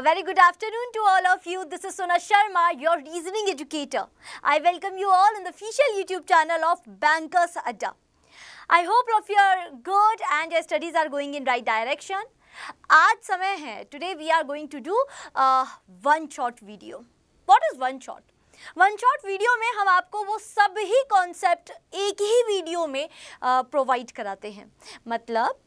A very good afternoon to all of you. This is Sona Sharma, your reasoning educator. I welcome you all on the official YouTube channel of Bankers Adda. I hope of are good and your studies are going in right direction. आज समय है today we are going to do uh, one shot video. What is one shot? One shot video में हम आपको वो सब ही concept एक ही video में प्रोवाइड कराते हैं मतलब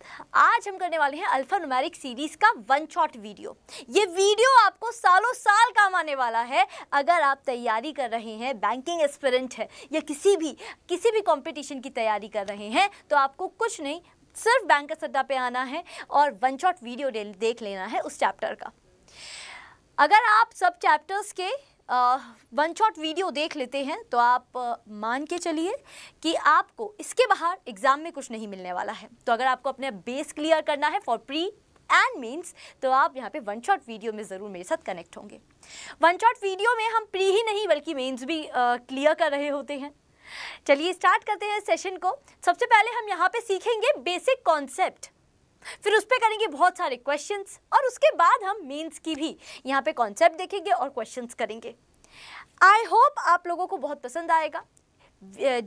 आज हम करने वाले हैं अल्फा नुमेरिक सीरीज़ का वन शॉट वीडियो ये वीडियो आपको सालों साल काम आने वाला है अगर आप तैयारी कर रहे हैं बैंकिंग एक्सपेरेंट है या किसी भी किसी भी कॉम्पिटिशन की तैयारी कर रहे हैं तो आपको कुछ नहीं सिर्फ बैंक का सट्टा पे आना है और वन शॉट वीडियो देख लेना है उस चैप्टर का अगर आप सब चैप्टर्स के वन शॉट वीडियो देख लेते हैं तो आप मान के चलिए कि आपको इसके बाहर एग्ज़ाम में कुछ नहीं मिलने वाला है तो अगर आपको अपने बेस क्लियर करना है फॉर प्री एंड मीन्स तो आप यहाँ पे वन शॉट वीडियो में ज़रूर मेरे साथ कनेक्ट होंगे वन शॉट वीडियो में हम प्री ही नहीं बल्कि मेन्स भी क्लियर कर रहे होते हैं चलिए स्टार्ट करते हैं सेशन को सबसे पहले हम यहाँ पे सीखेंगे बेसिक कॉन्सेप्ट फिर उस पर करेंगे बहुत सारे क्वेश्चंस और उसके बाद हम मीन्स की भी यहाँ पे कॉन्सेप्ट देखेंगे और क्वेश्चंस करेंगे आई होप आप लोगों को बहुत पसंद आएगा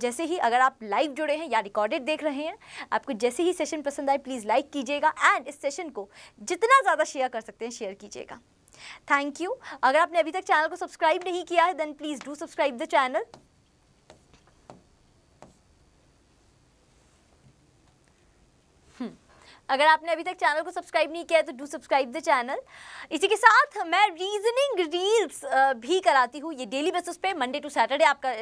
जैसे ही अगर आप लाइव जुड़े हैं या रिकॉर्डेड देख रहे हैं आपको जैसे ही सेशन पसंद आए प्लीज़ लाइक कीजिएगा एंड इस सेशन को जितना ज़्यादा शेयर कर सकते हैं शेयर कीजिएगा थैंक यू अगर आपने अभी तक चैनल को सब्सक्राइब नहीं किया है then please do subscribe the channel अगर आपने अभी तक चैनल को सब्सक्राइब नहीं किया है तो डू सब्सक्राइब द चैनल इसी के साथ मैं रीजनिंग रील्स भी कराती हूँ ये डेली बेसिस पे मंडे टू सैटरडे आपका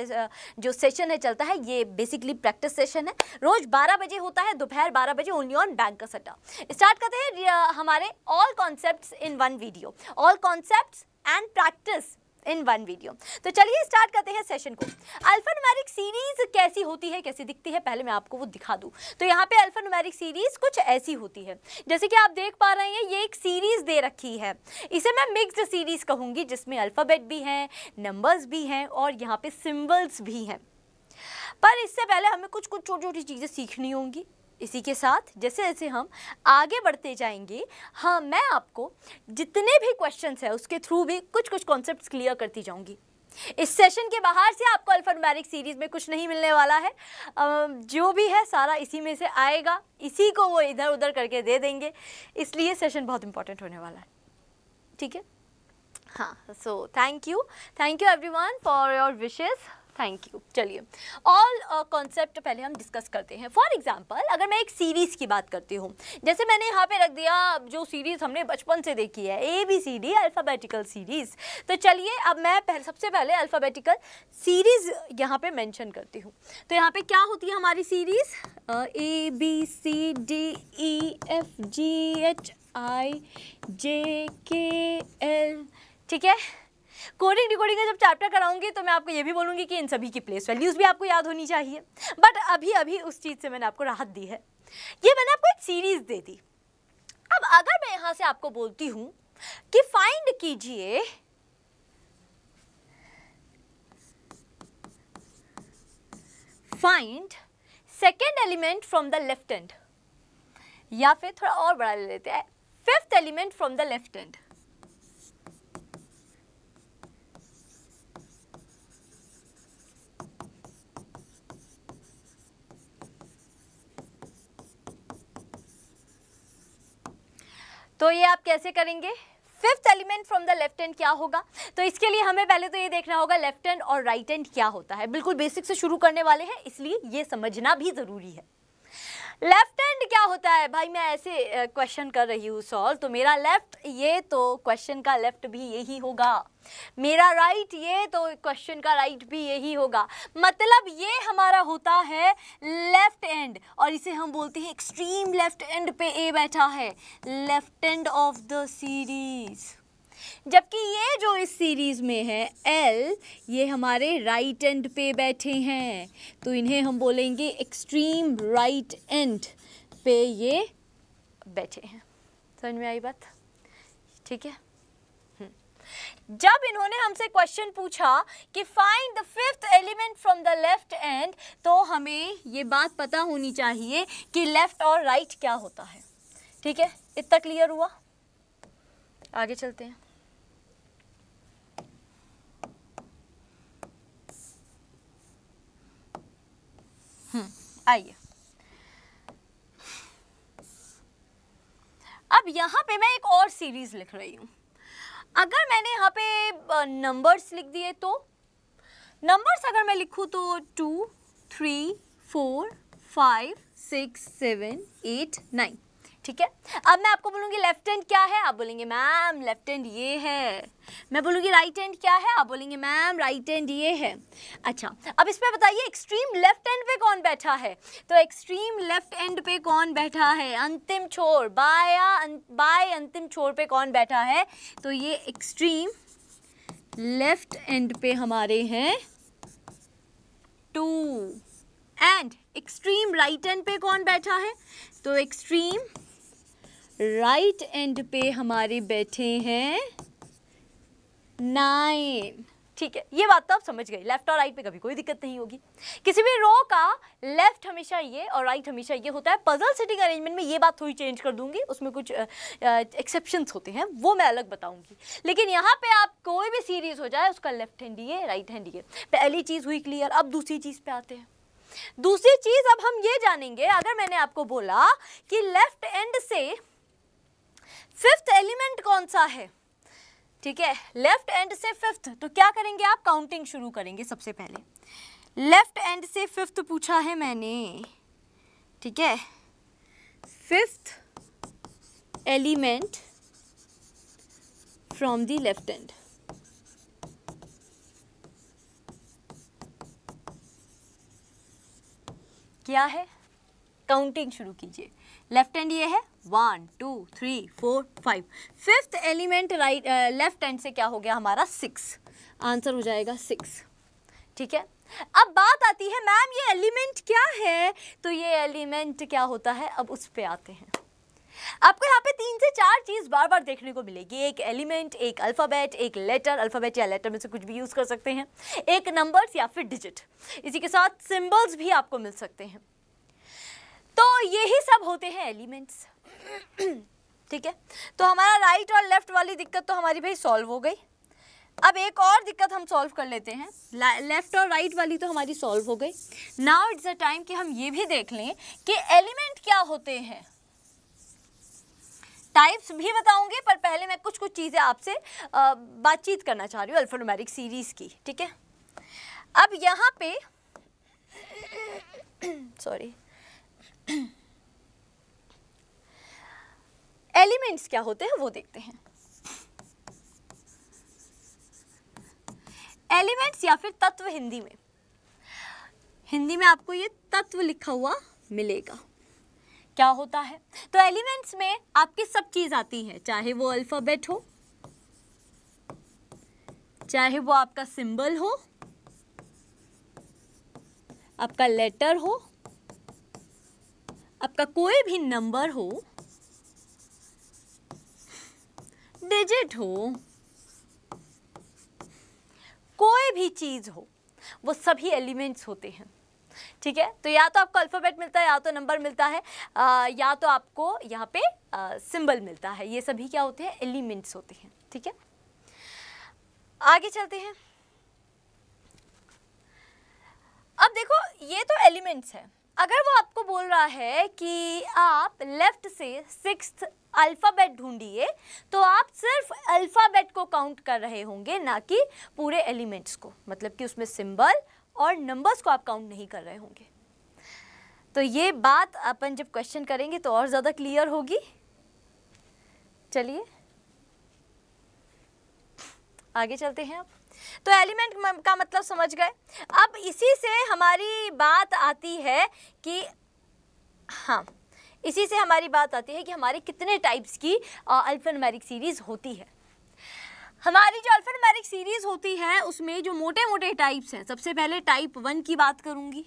जो सेशन है चलता है ये बेसिकली प्रैक्टिस सेशन है रोज 12 बजे होता है दोपहर 12 बजे ओनली ऑन बैंक का सट्टा स्टार्ट करते हैं हमारे all concept in one video all concept and practice in one video तो चलिए स्टार्ट करते हैं सेशन को अल्फानुमेरिक सीरीज कैसी होती है कैसी दिखती है पहले मैं आपको वो दिखा दूँ तो यहाँ पे अल्फानुमेरिक सीरीज कुछ ऐसी होती है जैसे कि आप देख पा रहे हैं ये एक सीरीज दे रखी है इसे मैं मिक्सड सीरीज कहूँगी जिसमें अल्फ़ाबेट भी हैं नंबर्स भी हैं और यहाँ पे सिम्बल्स भी हैं पर इससे पहले हमें कुछ कुछ छोटी छोटी चीज़ें सीखनी होंगी इसी के साथ जैसे जैसे हम आगे बढ़ते जाएंगे हाँ मैं आपको जितने भी क्वेश्चंस है उसके थ्रू भी कुछ कुछ कॉन्सेप्ट्स क्लियर करती जाऊंगी इस सेशन के बाहर से आपको अल्फानुमेरिक सीरीज़ में कुछ नहीं मिलने वाला है जो भी है सारा इसी में से आएगा इसी को वो इधर उधर करके दे देंगे इसलिए सेशन बहुत इंपॉर्टेंट होने वाला है ठीक है हाँ so thank you thank you every for your wishes thank you चलिए ऑल कॉन्सेप्ट uh, पहले हम डिस्कस करते हैं फॉर एग्जांपल अगर मैं एक सीरीज़ की बात करती हूँ जैसे मैंने यहाँ पे रख दिया जो सीरीज़ हमने बचपन से देखी है A B C D alphabetical series तो चलिए अब मैं पहले सबसे पहले अल्फ़ाबेटिकल सीरीज़ यहाँ पे मेंशन करती हूँ तो यहाँ पे क्या होती है हमारी series A B C D E F G H I J K L ठीक है कोडिंग डिकोडिंग का जब चैप्टर कराऊंगी तो मैं आपको ये भी बोलूंगी कि इन सभी की प्लेस वैल्यूज़ भी आपको याद होनी चाहिए बट अभी अभी उस चीज़ से मैंने आपको राहत दी है ये मैंने आपको एक सीरीज़ दे दी अब अगर मैं यहां से आपको बोलती हूं कि फाइंड कीजिए find second element from the left end या फिर थोड़ा और बड़ा ले लेते हैं fifth element from the left end तो ये आप कैसे करेंगे fifth element from the left hand क्या होगा तो इसके लिए हमें पहले तो ये देखना होगा लेफ्ट हैंड और राइट हैंड क्या होता है बिल्कुल बेसिक से शुरू करने वाले हैं इसलिए ये समझना भी ज़रूरी है लेफ्ट हैंड क्या होता है भाई मैं ऐसे क्वेश्चन कर रही हूँ सॉल्व तो मेरा लेफ्ट ये तो क्वेश्चन का लेफ्ट भी यही होगा मेरा राइट ये तो क्वेश्चन का राइट भी यही होगा मतलब ये हमारा होता है लेफ्ट एंड और इसे हम बोलते हैं एक्सट्रीम लेफ्ट एंड पे ए बैठा है left end of the series जबकि ये जो इस सीरीज़ में है एल ये हमारे राइट एंड पे बैठे हैं तो इन्हें हम बोलेंगे एक्सट्रीम राइट एंड पे ये बैठे हैं समझ में आई बात ठीक है जब इन्होंने हमसे क्वेश्चन पूछा कि find the fifth element from the left end तो हमें ये बात पता होनी चाहिए कि लेफ्ट और राइट right क्या होता है ठीक है इतना क्लियर हुआ आगे चलते हैं हम्म, आइए अब यहां पे मैं एक और सीरीज लिख रही हूं अगर मैंने यहाँ पे नंबर्स लिख दिए तो नंबर्स अगर मैं लिखूँ तो two three four five six seven eight nine ठीक है अब मैं आपको बोलूंगी लेफ्ट हैंड क्या है आप बोलेंगे मैम लेफ्ट हैंड ये है मैं बोलूंगी राइट हैंड क्या है आप बोलेंगे मैम राइट हैंड ये है अच्छा अब इसमें बताइए एक्सट्रीम लेफ्ट हैंड पे कौन बैठा है तो एक्सट्रीम लेफ्ट हैंड पे कौन बैठा है अंतिम छोर बाया अं, बाय अंतिम छोर पे कौन बैठा है तो ये एक्सट्रीम लेफ्ट एंड पे हमारे हैं two end extreme right end पे कौन बैठा है तो एक्सट्रीम राइट right एंड पे हमारे बैठे हैं नाइन ठीक है ये बात तो आप समझ गए लेफ्ट और राइट पे कभी कोई दिक्कत नहीं होगी किसी भी रो का लेफ्ट हमेशा ये और राइट हमेशा ये होता है पजल सिटिंग अरेंजमेंट में ये बात थोड़ी चेंज कर दूंगी उसमें कुछ एक्सेप्शंस होते हैं वो मैं अलग बताऊंगी लेकिन यहाँ पे आप कोई भी सीरीज हो जाए उसका लेफ्ट हैंड ये राइट हैंड ये पहली चीज़ हुई क्लियर अब दूसरी चीज़ पे आते हैं दूसरी चीज़ अब हम ये जानेंगे अगर मैंने आपको बोला कि लेफ्ट एंड से फिफ्थ एलिमेंट कौन सा है ठीक है लेफ्ट एंड से फिफ्थ तो क्या करेंगे आप काउंटिंग शुरू करेंगे सबसे पहले लेफ्ट एंड से फिफ्थ पूछा है मैंने ठीक है fifth element from the left end क्या है काउंटिंग शुरू कीजिए लेफ्ट एंड ये है one two three four five fifth element right left hand से क्या हो गया हमारा सिक्स आंसर हो जाएगा सिक्स ठीक है अब बात आती है मैम ये एलिमेंट क्या है तो ये एलिमेंट क्या होता है अब उस पर आते हैं आपको यहाँ पे तीन से चार चीज़ बार बार देखने को मिलेगी एक एलिमेंट एक अल्फ़ाबेट एक लेटर अल्फ़ाबेट या लेटर में से कुछ भी यूज़ कर सकते हैं एक नंबर्स या फिर डिजिट इसी के साथ सिंबल्स भी आपको मिल सकते हैं तो यही सब होते हैं एलिमेंट्स ठीक है तो हमारा राइट और लेफ्ट वाली दिक्कत तो हमारी भाई सॉल्व हो गई अब एक और दिक्कत हम सॉल्व कर लेते हैं लेफ्ट और राइट वाली तो हमारी सॉल्व हो गई नाउ इट्स अ टाइम कि हम ये भी देख लें कि एलिमेंट क्या होते हैं टाइप्स भी बताऊंगी पर पहले मैं कुछ कुछ चीज़ें आपसे बातचीत करना चाह रही हूँ अल्फानुमेरिक सीरीज़ की ठीक है अब यहाँ पे सॉरी एलिमेंट्स क्या होते हैं वो देखते हैं एलिमेंट्स या फिर तत्व हिंदी में हिंदी में आपको ये तत्व लिखा हुआ मिलेगा क्या होता है तो एलिमेंट्स में आपकी सब चीज आती है चाहे वो अल्फाबेट हो चाहे वो आपका सिंबल हो आपका लेटर हो आपका कोई भी नंबर हो डिजिट हो कोई भी चीज़ हो वो सभी एलिमेंट्स होते हैं ठीक है तो या तो आपको अल्फ़ाबेट मिलता है या तो नंबर मिलता है आ, या तो आपको यहाँ पे सिंबल मिलता है ये सभी क्या होते हैं एलिमेंट्स होते हैं ठीक है आगे चलते हैं अब देखो ये तो एलिमेंट्स है अगर वो आपको बोल रहा है कि आप लेफ्ट से सिक्स अल्फ़ाबेट ढूंढिए तो आप सिर्फ अल्फ़ाबेट को काउंट कर रहे होंगे ना कि पूरे एलिमेंट्स को मतलब कि उसमें सिंबल और नंबर्स को आप काउंट नहीं कर रहे होंगे तो ये बात अपन जब क्वेश्चन करेंगे तो और ज़्यादा क्लियर होगी चलिए आगे चलते हैं आप तो एलिमेंट का मतलब समझ गए अब इसी से हमारी बात आती है कि हाँ इसी से हमारी बात आती है कि हमारे कितने टाइप्स की अल्फनमेरिक सीरीज़ होती है हमारी जो अल्फनमेरिक सीरीज़ होती है उसमें जो मोटे मोटे टाइप्स हैं सबसे पहले टाइप वन की बात करूँगी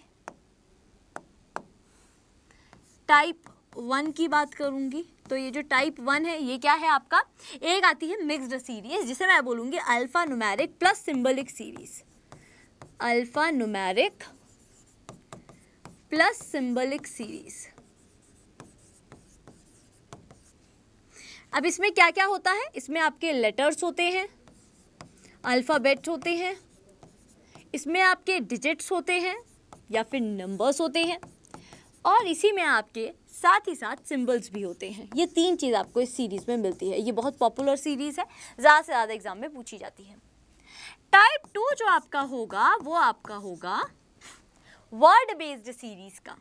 टाइप वन की बात करूँगी तो ये जो टाइप वन है ये क्या है आपका एक आती है मिक्सड सीरीज जिसे मैं बोलूँगी alphanumeric plus symbolic series alphanumeric plus symbolic series अब इसमें क्या क्या होता है इसमें आपके लेटर्स होते हैं अल्फ़ाबेट होते हैं इसमें आपके डिजिट्स होते हैं या फिर नंबर्स होते हैं और इसी में आपके साथ ही साथ सिंबल्स भी होते हैं ये तीन चीज़ आपको इस सीरीज़ में मिलती है ये बहुत पॉपुलर सीरीज़ है ज़्यादा से ज़्यादा एग्जाम में पूछी जाती है टाइप टू जो आपका होगा वो आपका होगा वर्ड बेस्ड सीरीज़ का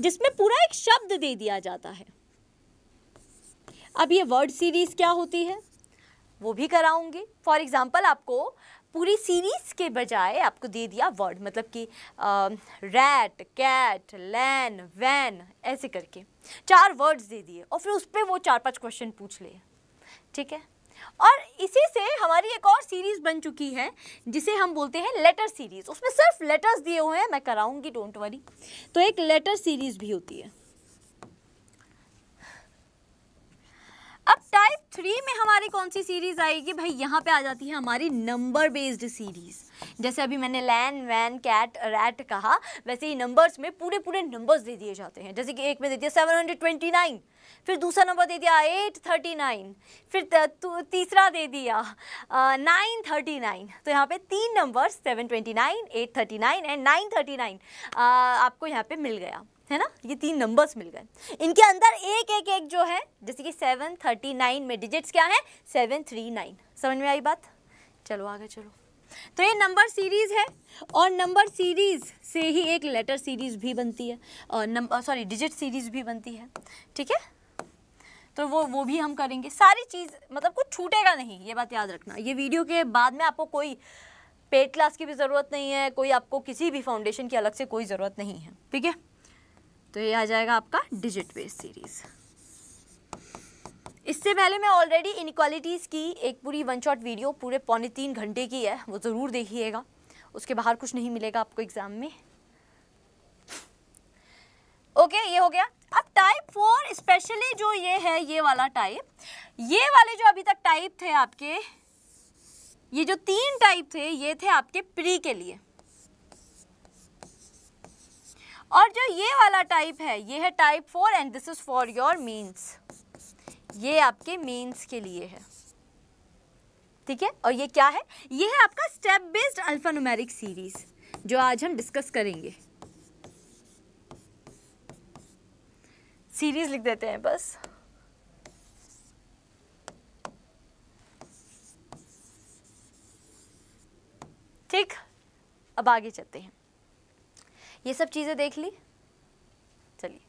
जिसमें पूरा एक शब्द दे दिया जाता है अब ये वर्ड सीरीज़ क्या होती है वो भी कराऊंगी फॉर एग्जाम्पल आपको पूरी सीरीज़ के बजाय आपको दे दिया वर्ड मतलब कि रैट कैट लैन वैन ऐसे करके चार वर्ड्स दे दिए और फिर उस पर वो चार पांच क्वेश्चन पूछ ले ठीक है और इसी से हमारी एक और सीरीज़ बन चुकी है जिसे हम बोलते हैं लेटर सीरीज़ उसमें सिर्फ लेटर्स दिए हुए हैं मैं कराऊंगी डोंट वरी तो एक लेटर सीरीज़ भी होती है अब टाइप थ्री में हमारी कौन सी सीरीज़ आएगी भाई यहाँ पे आ जाती है हमारी नंबर बेस्ड सीरीज़ जैसे अभी मैंने लैन वैन कैट रैट कहा वैसे ही नंबर्स में पूरे पूरे नंबर्स दे दिए जाते हैं जैसे कि एक में दे दिया सेवन हंड्रेड ट्वेंटी नाइन फिर दूसरा नंबर दे दिया एट थर्टी नाइन फिर तीसरा दे दिया नाइन थर्टी नाइन तो यहाँ पे तीन number seven twenty nine eight thirty nine and nine thirty nine आपको यहाँ पे मिल गया है ना ये तीन नंबर्स मिल गए इनके अंदर एक एक एक जो है जैसे कि सेवन थर्टी नाइन में डिजिट्स क्या है सेवन थ्री नाइन समझ में आई बात चलो आगे चलो तो ये नंबर सीरीज है और नंबर सीरीज से ही एक लेटर सीरीज भी बनती है और नंबर सॉरी डिजिट सीरीज भी बनती है ठीक है तो वो वो भी हम करेंगे सारी चीज़ मतलब कुछ छूटेगा नहीं ये बात याद रखना ये वीडियो के बाद में आपको कोई पेड क्लास की भी ज़रूरत नहीं है कोई आपको किसी भी फाउंडेशन की अलग से कोई ज़रूरत नहीं है ठीक है तो ये आ जाएगा आपका डिजिट बेस सीरीज़ इससे पहले मैं ऑलरेडी इनक्वालिटीज़ की एक पूरी वन शॉट वीडियो पूरे पौने तीन घंटे की है वो ज़रूर देखिएगा उसके बाहर कुछ नहीं मिलेगा आपको एग्ज़ाम में ओके okay, ये हो गया अब टाइप फोर स्पेशली जो ये है ये वाला टाइप ये वाले जो अभी तक टाइप थे आपके ये जो तीन टाइप थे ये थे आपके प्री के लिए और जो ये वाला टाइप है ये है type four and this is for your means ये आपके मीन्स के लिए है ठीक है और ये क्या है ये है आपका स्टेप बेस्ड अल्फ़ानुमेरिक सीरीज़ जो आज हम डिस्कस करेंगे सीरीज़ लिख देते हैं बस ठीक अब आगे चलते हैं ये सब चीज़ें देख ली चलिए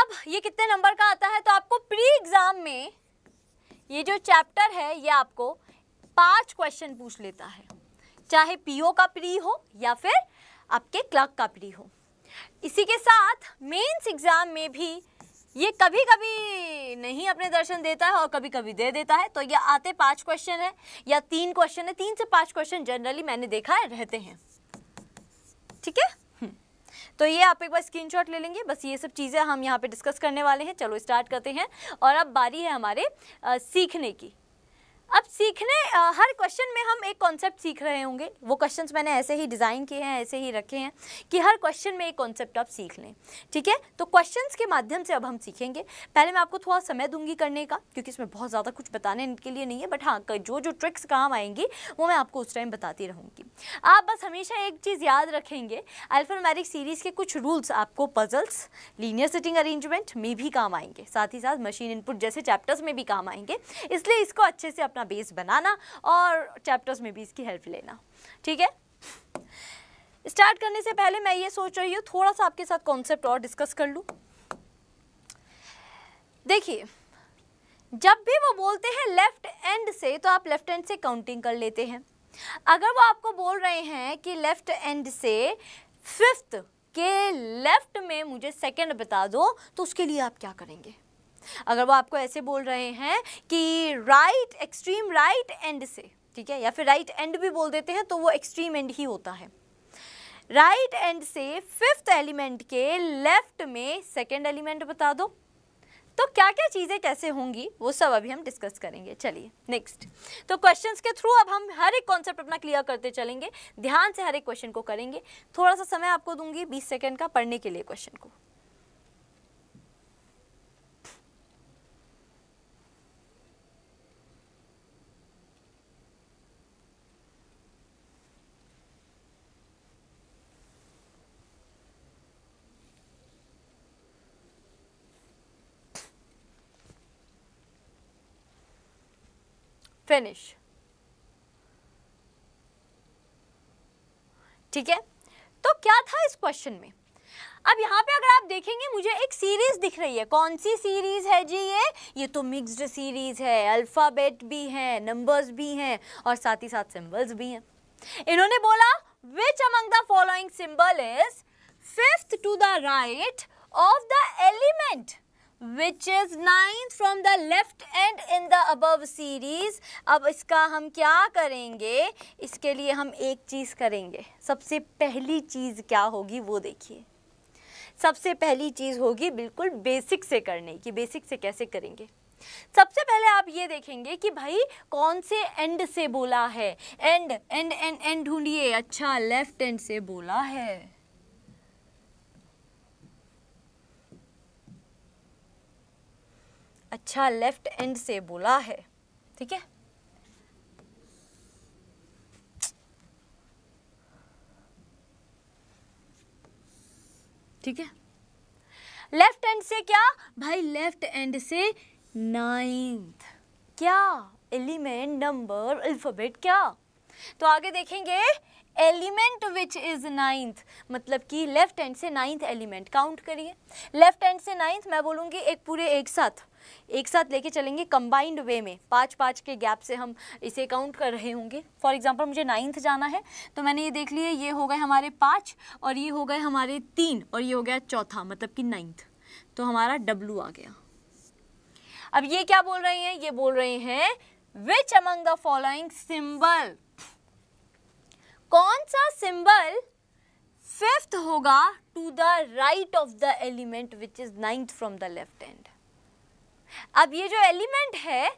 अब ये कितने नंबर का आता है तो आपको प्री एग्ज़ाम में ये जो चैप्टर है ये आपको पांच क्वेश्चन पूछ लेता है चाहे पीओ का प्री हो या फिर आपके क्लर्क का प्री हो इसी के साथ मेंस एग्ज़ाम में भी ये कभी कभी नहीं अपने दर्शन देता है और कभी कभी दे देता है तो ये आते पांच क्वेश्चन है या तीन क्वेश्चन है तीन से पांच क्वेश्चन जनरली मैंने देखा है रहते हैं ठीक है हम्म। तो ये आप एक बार स्क्रीनशॉट ले लेंगे बस ये सब चीज़ें हम यहाँ पे डिस्कस करने वाले हैं चलो स्टार्ट करते हैं और अब बारी है हमारे आ, सीखने की अब सीखने हर क्वेश्चन में हम एक कॉन्सेप्ट सीख रहे होंगे वो क्वेश्चंस मैंने ऐसे ही डिज़ाइन किए हैं ऐसे ही रखे हैं कि हर क्वेश्चन में एक कॉन्सेप्ट आप सीख लें ठीक है तो क्वेश्चंस के माध्यम से अब हम सीखेंगे पहले मैं आपको थोड़ा समय दूंगी करने का क्योंकि इसमें बहुत ज़्यादा कुछ बताने के लिए नहीं है बट हाँ जो जो ट्रिक्स काम आएंगी वो मैं आपको उस टाइम बताती रहूँगी आप बस हमेशा एक चीज़ याद रखेंगे अल्फामेरिक सीरीज़ के कुछ रूल्स आपको पजल्स लीनियर सिटिंग अरेंजमेंट में भी काम आएंगे साथ ही साथ मशीन इनपुट जैसे चैप्टर्स में भी काम आएंगे इसलिए इसको अच्छे से आप अपना बेस बनाना और चैप्टर्स में भी इसकी हेल्प लेना ठीक है स्टार्ट करने से पहले मैं ये सोच रही हूँ थोड़ा सा आपके साथ कॉन्सेप्ट और डिस्कस कर लूँ देखिए जब भी वो बोलते हैं लेफ्ट एंड से तो आप लेफ्ट एंड से काउंटिंग कर लेते हैं अगर वो आपको बोल रहे हैं कि लेफ्ट एंड से फिफ्थ के लेफ्ट में मुझे सेकंड बता दो तो उसके लिए आप क्या करेंगे अगर वो आपको ऐसे बोल रहे हैं कि राइट एक्सट्रीम राइट एंड से ठीक है या फिर राइट एंड भी बोल देते हैं तो वो एक्सट्रीम एंड ही होता है राइट right एंड से फिफ्थ एलिमेंट के लेफ्ट में सेकेंड एलिमेंट बता दो तो क्या क्या चीज़ें कैसे होंगी वो सब अभी हम डिस्कस करेंगे चलिए नेक्स्ट तो क्वेश्चंस के थ्रू अब हम हर एक कॉन्सेप्ट अपना क्लियर करते चलेंगे ध्यान से हर एक क्वेश्चन को करेंगे थोड़ा सा समय आपको दूंगी 20 सेकंड का पढ़ने के लिए क्वेश्चन को फिनिश ठीक है तो क्या था इस क्वेश्चन में अब यहाँ पे अगर आप देखेंगे मुझे एक सीरीज दिख रही है कौन सी सीरीज है जी ये ये तो मिक्स्ड सीरीज है अल्फ़ाबेट भी है नंबर्स भी हैं और साथ ही साथ सिंबल्स भी हैं इन्होंने बोला which among the following symbol is fifth to the right of the element which is ninth from the left end in the above series अब इसका हम क्या करेंगे इसके लिए हम एक चीज़ करेंगे सबसे पहली चीज़ क्या होगी वो देखिए सबसे पहली चीज़ होगी बिल्कुल बेसिक से करने की बेसिक से कैसे करेंगे सबसे पहले आप ये देखेंगे कि भाई कौन से एंड से बोला है एंड एंड एंड एंड ढूंढिए अच्छा लेफ्ट एंड से बोला है अच्छा लेफ्ट एंड से बोला है ठीक है ठीक है लेफ्ट एंड से क्या भाई लेफ्ट एंड से नाइन्थ क्या एलिमेंट नंबर अल्फाबेट क्या तो आगे देखेंगे एलिमेंट विच इज़ नाइन्थ मतलब कि लेफ्ट एंड से नाइन्थ एलिमेंट काउंट करिए लेफ्ट एंड से नाइन्थ मैं बोलूंगी एक पूरे एक साथ एक साथ लेके चलेंगे कंबाइंड वे में पाँच पाँच के गैप से हम इसे काउंट कर रहे होंगे फॉर एग्जाम्पल मुझे नाइन्थ जाना है तो मैंने ये देख लिया ये हो गए हमारे पाँच और ये हो गए हमारे तीन और ये हो गया चौथा मतलब कि नाइन्थ तो हमारा डब्लू आ गया अब ये क्या बोल रहे हैं ये बोल रहे हैं which among the following symbol कौन सा सिंबल फिफ्थ होगा to the right of the element which is ninth from the left end अब ये जो एलिमेंट है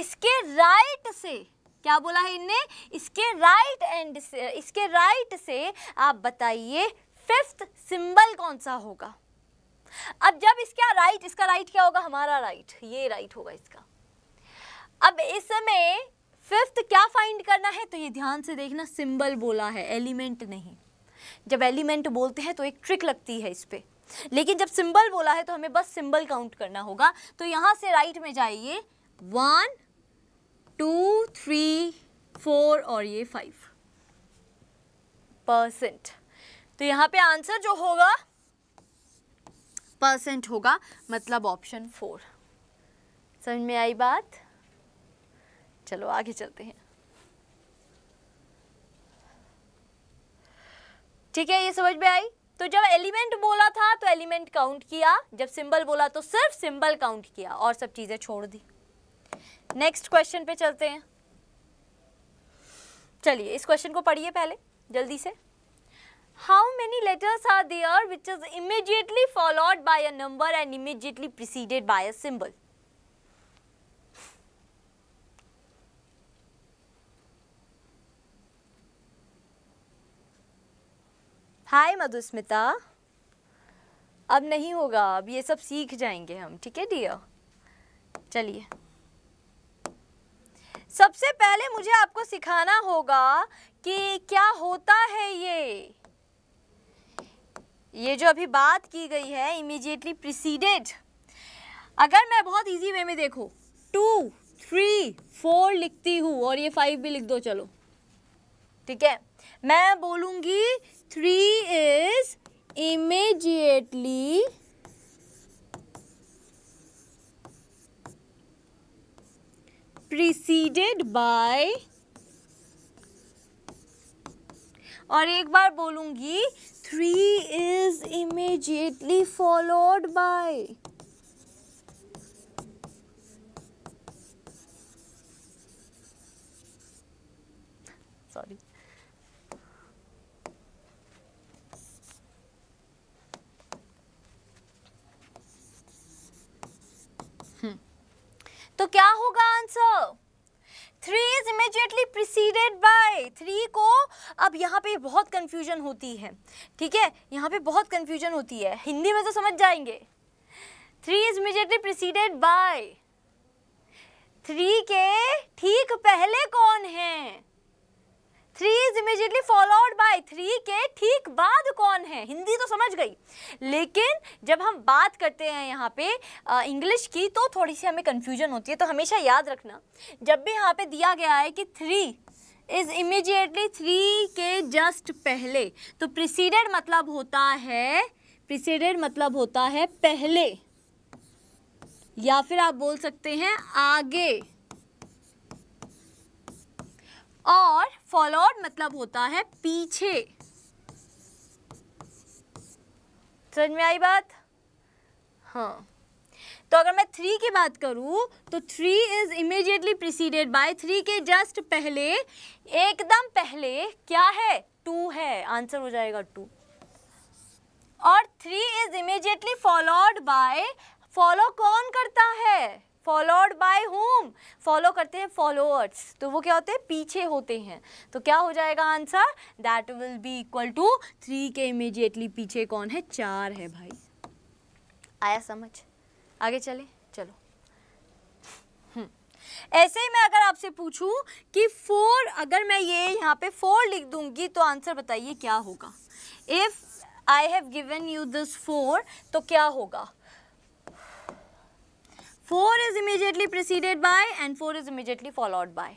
इसके राइट से क्या बोला है इनने इसके राइट एंड से इसके राइट से आप बताइए फिफ्थ सिंबल कौन सा होगा अब जब इसका राइट इसका राइट क्या होगा हमारा राइट ये राइट होगा इसका अब इसमें फिफ्थ क्या फाइंड करना है तो ये ध्यान से देखना सिंबल बोला है एलिमेंट नहीं जब एलिमेंट बोलते हैं तो एक ट्रिक लगती है इस पर लेकिन जब सिंबल बोला है तो हमें बस सिंबल काउंट करना होगा तो यहां से राइट में जाइए वन टू थ्री फोर और ये फाइव परसेंट तो यहां पे आंसर जो होगा परसेंट होगा मतलब ऑप्शन फोर समझ में आई बात चलो आगे चलते हैं ठीक है ये समझ में आई तो जब एलिमेंट बोला था तो एलिमेंट काउंट किया जब सिंबल बोला तो सिर्फ सिंबल काउंट किया और सब चीज़ें छोड़ दी नेक्स्ट क्वेश्चन पे चलते हैं चलिए इस क्वेश्चन को पढ़िए पहले जल्दी से how many letters are there which is immediately followed by a number and immediately preceded by a symbol hi Madhusmita अब नहीं होगा अब ये सब सीख जाएंगे हम ठीक है डियर चलिए सबसे पहले मुझे आपको सिखाना होगा कि क्या होता है ये ये जो अभी बात की गई है इमीडिएटली प्रिसीडेड अगर मैं बहुत इजी वे में देखो टू थ्री फोर लिखती हूँ और ये फाइव भी लिख दो चलो ठीक है मैं बोलूँगी three is immediately preceded by और एक बार बोलूंगी three is immediately followed by sorry तो क्या होगा answer three is immediately preceded by three को अब यहाँ पे बहुत कन्फ्यूजन होती है ठीक है यहाँ पे बहुत कन्फ्यूजन होती है हिंदी में तो समझ जाएंगे three is immediately preceded by three के ठीक पहले कौन है three is immediately followed by three के ठीक बाद कौन है हिंदी तो समझ गई लेकिन जब हम बात करते हैं यहाँ पे इंग्लिश की तो थोड़ी सी हमें कन्फ्यूजन होती है तो हमेशा याद रखना जब भी यहाँ पे दिया गया है कि थ्री इज इमीजिएटली थ्री के जस्ट पहले तो प्रिसीडेड मतलब होता है प्रिसीडेड मतलब होता है पहले या फिर आप बोल सकते हैं आगे और फॉलोड मतलब होता है पीछे समझ में आई बात हाँ तो अगर मैं थ्री की बात करूँ तो three is immediately preceded by three के जस्ट पहले एकदम पहले क्या है टू है आंसर हो जाएगा टू और three is immediately followed by follow कौन करता है फॉलोड बाय होम फॉलो करते हैं फॉलोअर्स तो वो क्या होते हैं पीछे होते हैं तो क्या हो जाएगा answer that will be equal to three के इमीजिएटली पीछे कौन है चार है भाई आया समझ आगे चले चलो हम्म. ऐसे ही मैं अगर आपसे पूछूं कि फोर अगर मैं ये यहाँ पे फोर लिख दूंगी तो आंसर बताइए क्या होगा if I have given you this four तो क्या होगा four is immediately preceded by and four is immediately followed by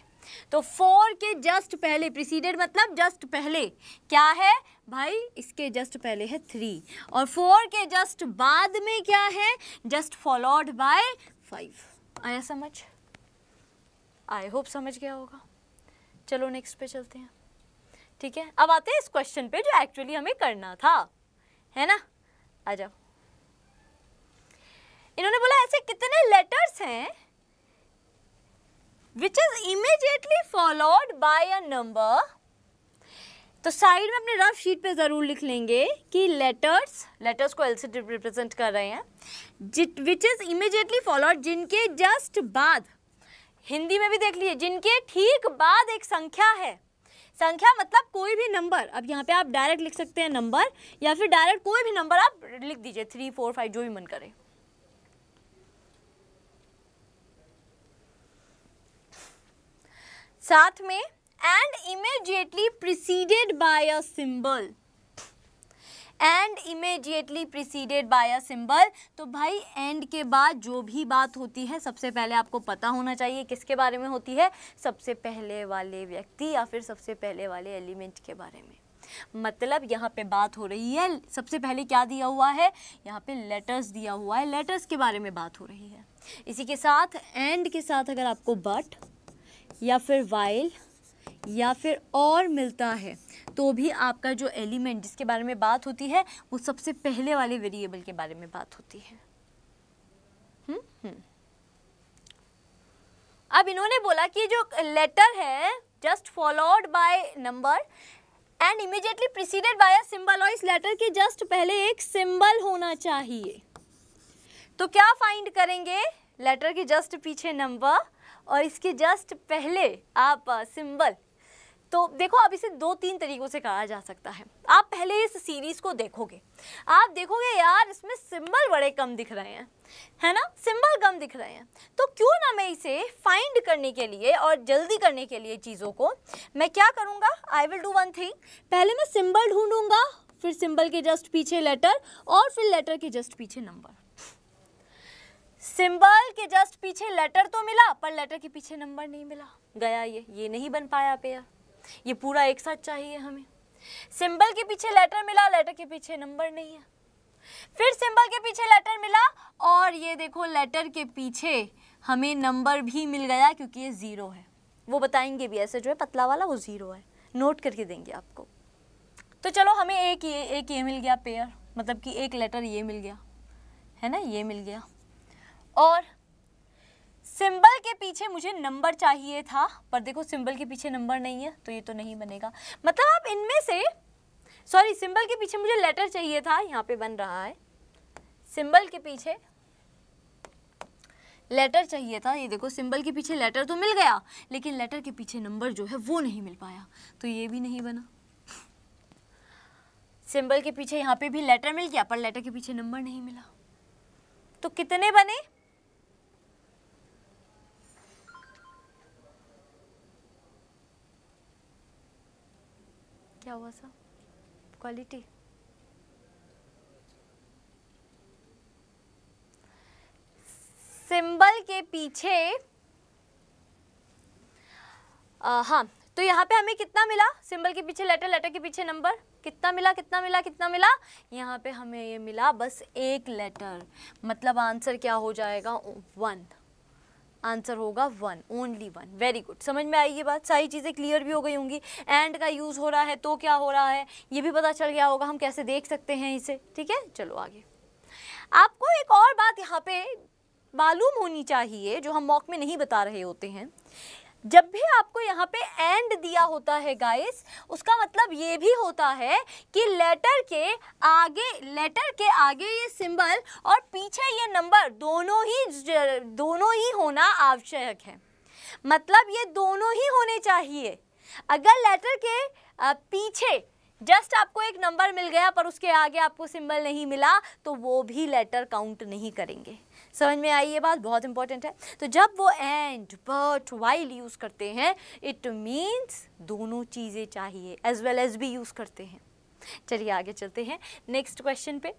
तो फोर के जस्ट पहले प्रिसीडेड मतलब जस्ट पहले क्या है भाई इसके जस्ट पहले है थ्री और फोर के जस्ट बाद में क्या है जस्ट फॉलोड बाय फाइव आया समझ आई होप समझ गया होगा चलो नेक्स्ट पे चलते हैं ठीक है अब आते हैं इस क्वेश्चन पे जो एक्चुअली हमें करना था है ना आ जाओ इन्होंने बोला ऐसे कितने लेटर्स हैं which is immediately followed by a number तो साइड में अपने रफ शीट पे ज़रूर लिख लेंगे कि लेटर्स लेटर्स को एल से रिप्रेजेंट कर रहे हैं विच इज़ इमीजिएटली फॉलोड जिनके जस्ट बाद हिंदी में भी देख लीजिए जिनके ठीक बाद एक संख्या है संख्या मतलब कोई भी नंबर अब यहाँ पे आप डायरेक्ट लिख सकते हैं नंबर या फिर डायरेक्ट कोई भी नंबर आप लिख दीजिए थ्री फोर फाइव जो भी मन करे साथ में and immediately preceded by a symbol and immediately preceded by a symbol तो भाई एंड के बाद जो भी बात होती है सबसे पहले आपको पता होना चाहिए किसके बारे में होती है सबसे पहले वाले व्यक्ति या फिर सबसे पहले वाले एलिमेंट के बारे में मतलब यहाँ पे बात हो रही है सबसे पहले क्या दिया हुआ है यहाँ पे लेटर्स दिया हुआ है लेटर्स के बारे में बात हो रही है इसी के साथ एंड के साथ अगर आपको बट या फिर वाइल या फिर और मिलता है तो भी आपका जो एलिमेंट जिसके बारे में बात होती है वो सबसे पहले वाले वेरिएबल के बारे में बात होती है हम्म, हम्म। अब इन्होंने बोला कि जो लेटर है just followed by number and immediately preceded by a symbol और इस लेटर के जस्ट पहले एक सिंबल होना चाहिए तो क्या फाइंड करेंगे लेटर के जस्ट पीछे नंबर और इसके जस्ट पहले आप सिंबल तो देखो अब इसे दो तीन तरीक़ों से कहा जा सकता है आप पहले इस सीरीज़ को देखोगे आप देखोगे यार इसमें सिंबल बड़े कम दिख रहे हैं है ना सिंबल कम दिख रहे हैं तो क्यों ना मैं इसे फाइंड करने के लिए और जल्दी करने के लिए चीज़ों को मैं क्या करूँगा I will do one thing पहले मैं सिंबल ढूंढूंगा फिर सिंबल के जस्ट पीछे लेटर और फिर लेटर के जस्ट पीछे नंबर सिंबल के जस्ट पीछे लेटर तो मिला पर लेटर के पीछे नंबर नहीं मिला गया ये ये नहीं बन पाया पेयर ये पूरा एक साथ चाहिए हमें सिंबल के पीछे लेटर मिला लेटर के पीछे नंबर नहीं है फिर सिंबल के पीछे लेटर मिला और ये देखो लेटर के पीछे हमें नंबर भी मिल गया क्योंकि ये ज़ीरो है वो बताएंगे भी ऐसे जो है पतला वाला वो ज़ीरो है नोट करके देंगे आपको तो चलो हमें एक ये एक ये मिल गया पेयर मतलब कि एक लेटर ये मिल गया है ना ये मिल गया और सिंबल के पीछे मुझे नंबर चाहिए था पर देखो सिंबल के पीछे नंबर नहीं है तो ये तो नहीं बनेगा मतलब आप इनमें से सॉरी सिंबल के पीछे मुझे लेटर चाहिए था यहाँ पे बन रहा है सिंबल के पीछे लेटर चाहिए था ये देखो सिंबल के पीछे लेटर तो मिल गया लेकिन लेटर के पीछे नंबर जो है वो नहीं मिल पाया तो ये भी नहीं बना सिंबल के पीछे यहाँ पे भी लेटर मिल गया पर लेटर के पीछे नंबर नहीं मिला तो कितने बने क्या हुआ सर क्वालिटी सिंबल के पीछे हाँ तो यहाँ पे हमें कितना मिला सिंबल के पीछे लेटर लेटर के पीछे नंबर कितना मिला कितना मिला कितना मिला यहाँ पे हमें ये मिला बस एक लेटर मतलब आंसर क्या हो जाएगा वन आंसर होगा one only one very good समझ में आई ये बात सारी चीज़ें क्लियर भी हो गई होंगी एंड का यूज़ हो रहा है तो क्या हो रहा है ये भी पता चल गया होगा हम कैसे देख सकते हैं इसे ठीक है चलो आगे आपको एक और बात यहाँ पे मालूम होनी चाहिए जो हम मॉक में नहीं बता रहे होते हैं जब भी आपको यहाँ पे एंड दिया होता है गाइस उसका मतलब ये भी होता है कि लेटर के आगे लेटर के आगे ये सिंबल और पीछे ये नंबर दोनों ही दोनों ही होना आवश्यक है मतलब ये दोनों ही होने चाहिए अगर लेटर के पीछे जस्ट आपको एक नंबर मिल गया पर उसके आगे आपको सिंबल नहीं मिला तो वो भी लेटर काउंट नहीं करेंगे समझ में आई ये बात बहुत इंपॉर्टेंट है तो जब वो एंड बट वाइल यूज़ करते हैं इट मीन्स दोनों चीज़ें चाहिए एज वेल एज भी यूज़ करते हैं चलिए आगे चलते हैं नेक्स्ट क्वेश्चन पे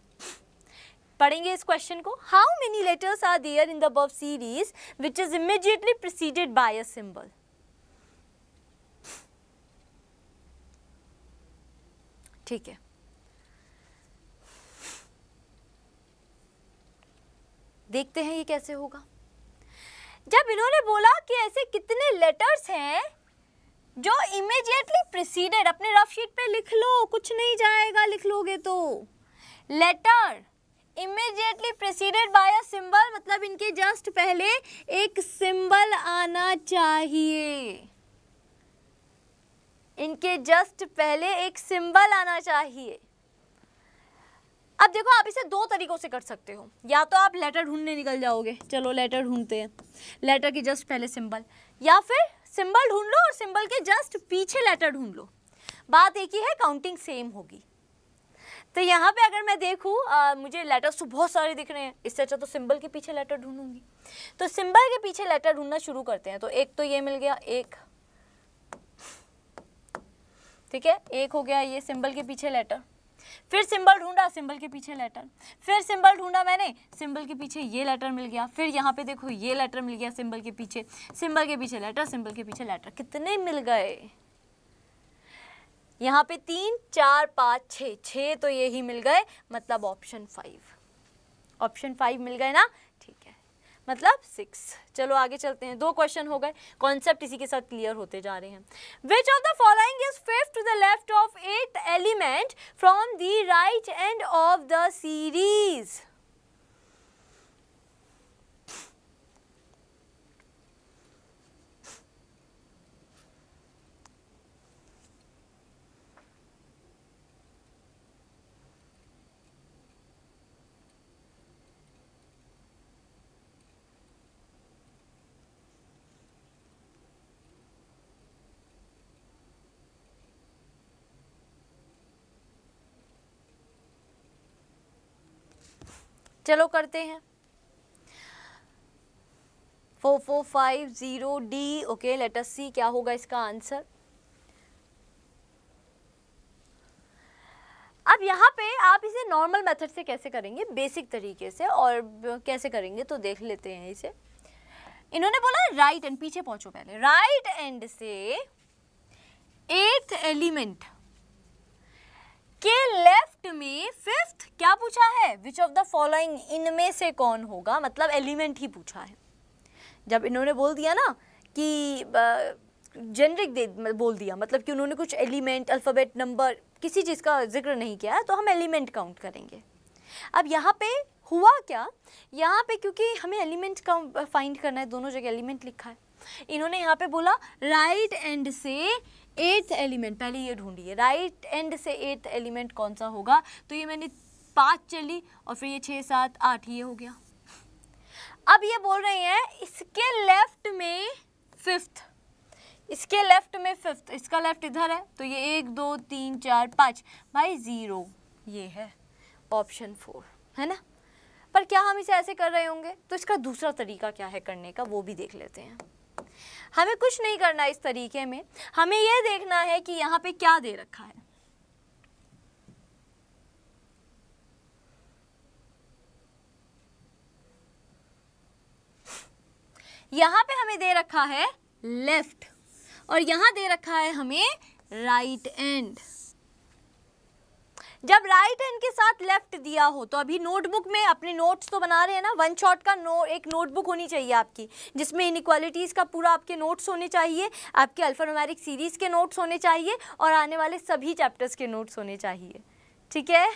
पढ़ेंगे इस क्वेश्चन को how many letters are there in the above series which is immediately proceeded by a symbol ठीक है देखते हैं ये कैसे होगा जब इन्होंने बोला कि ऐसे कितने लेटर्स हैं जो इमेजिएटली प्रिसीडेड अपने रफ शीट पे लिख लो कुछ नहीं जाएगा लिख लोगे तो letter immediately preceded by a symbol मतलब इनके जस्ट पहले एक सिंबल आना चाहिए इनके जस्ट पहले एक सिंबल आना चाहिए अब देखो आप इसे दो तरीकों से कर सकते हो या तो आप लेटर ढूंढने निकल जाओगे चलो लेटर ढूंढते हैं लेटर के जस्ट पहले सिंबल या फिर सिंबल ढूंढ लो और सिंबल के जस्ट पीछे लेटर ढूंढ लो बात एक ही है काउंटिंग सेम होगी तो यहाँ पे अगर मैं देखूँ मुझे लेटर्स तो बहुत सारे दिख रहे हैं इससे अच्छा तो सिंबल के पीछे लेटर ढूंढूंगी तो सिंबल के पीछे लेटर ढूंढना शुरू करते हैं तो एक तो ये मिल गया एक ठीक है एक हो गया ये सिंबल के पीछे लेटर फिर सिंबल ढूंढा सिंबल के पीछे लेटर फिर सिंबल ढूंढा मैंने सिंबल के पीछे ये लेटर मिल गया फिर यहाँ पे देखो ये लेटर मिल गया सिंबल के पीछे सिंबल के पीछे लेटर सिंबल के पीछे लेटर कितने मिल गए यहाँ पे तीन चार पाँच छ छः तो यही मिल गए मतलब ऑप्शन फाइव ऑप्शन फाइव मिल गए ना मतलब सिक्स चलो आगे चलते हैं दो क्वेश्चन हो गए कॉन्सेप्ट इसी के साथ क्लियर होते जा रहे हैं which of the following is fifth to the left of eight element from the right end of the series चलो करते हैं four four five zero D okay let's see क्या होगा इसका आंसर अब यहाँ पे आप इसे नॉर्मल मेथड से कैसे करेंगे बेसिक तरीके से और कैसे करेंगे तो देख लेते हैं इसे इन्होंने बोला राइट एंड पीछे पहुंचो पहले राइट एंड से एट्थ एलिमेंट के लेफ्ट में फिफ्थ क्या पूछा है विच ऑफ द फॉलोइंग इनमें से कौन होगा मतलब एलिमेंट ही पूछा है जब इन्होंने बोल दिया ना कि जेनरिक दे बोल दिया मतलब कि उन्होंने कुछ एलिमेंट अल्फ़ाबेट नंबर किसी चीज़ का जिक्र नहीं किया तो हम एलिमेंट काउंट करेंगे अब यहाँ पे हुआ क्या यहाँ पे क्योंकि हमें एलिमेंट का फाइंड करना है दोनों जगह एलिमेंट लिखा है इन्होंने यहाँ पे बोला राइट एंड से एट्थ एलिमेंट पहले ये ढूंढिए राइट एंड से एट्थ एलिमेंट कौन सा होगा तो ये मैंने पाँच चली और फिर ये छः सात आठ ये हो गया अब ये बोल रहे हैं इसके लेफ्ट में फिफ्थ इसके लेफ्ट में फिफ्थ इसका लेफ्ट इधर है तो ये एक दो तीन चार पाँच भाई ज़ीरो ये है ऑप्शन फोर है ना पर क्या हम इसे ऐसे कर रहे होंगे तो इसका दूसरा तरीका क्या है करने का वो भी देख लेते हैं हमें कुछ नहीं करना इस तरीके में हमें यह देखना है कि यहाँ पे क्या दे रखा है यहाँ पे हमें दे रखा है लेफ्ट और यहाँ दे रखा है हमें राइट एंड जब राइट हैंड के साथ लेफ्ट दिया हो तो अभी नोटबुक में अपने नोट्स तो बना रहे हैं ना वन शॉट का नो एक नोटबुक होनी चाहिए आपकी जिसमें इनक्वालिटीज़ का पूरा आपके नोट्स होने चाहिए आपके अल्फ़ानुमेरिक सीरीज़ के नोट्स होने चाहिए और आने वाले सभी चैप्टर्स के नोट्स होने चाहिए ठीक है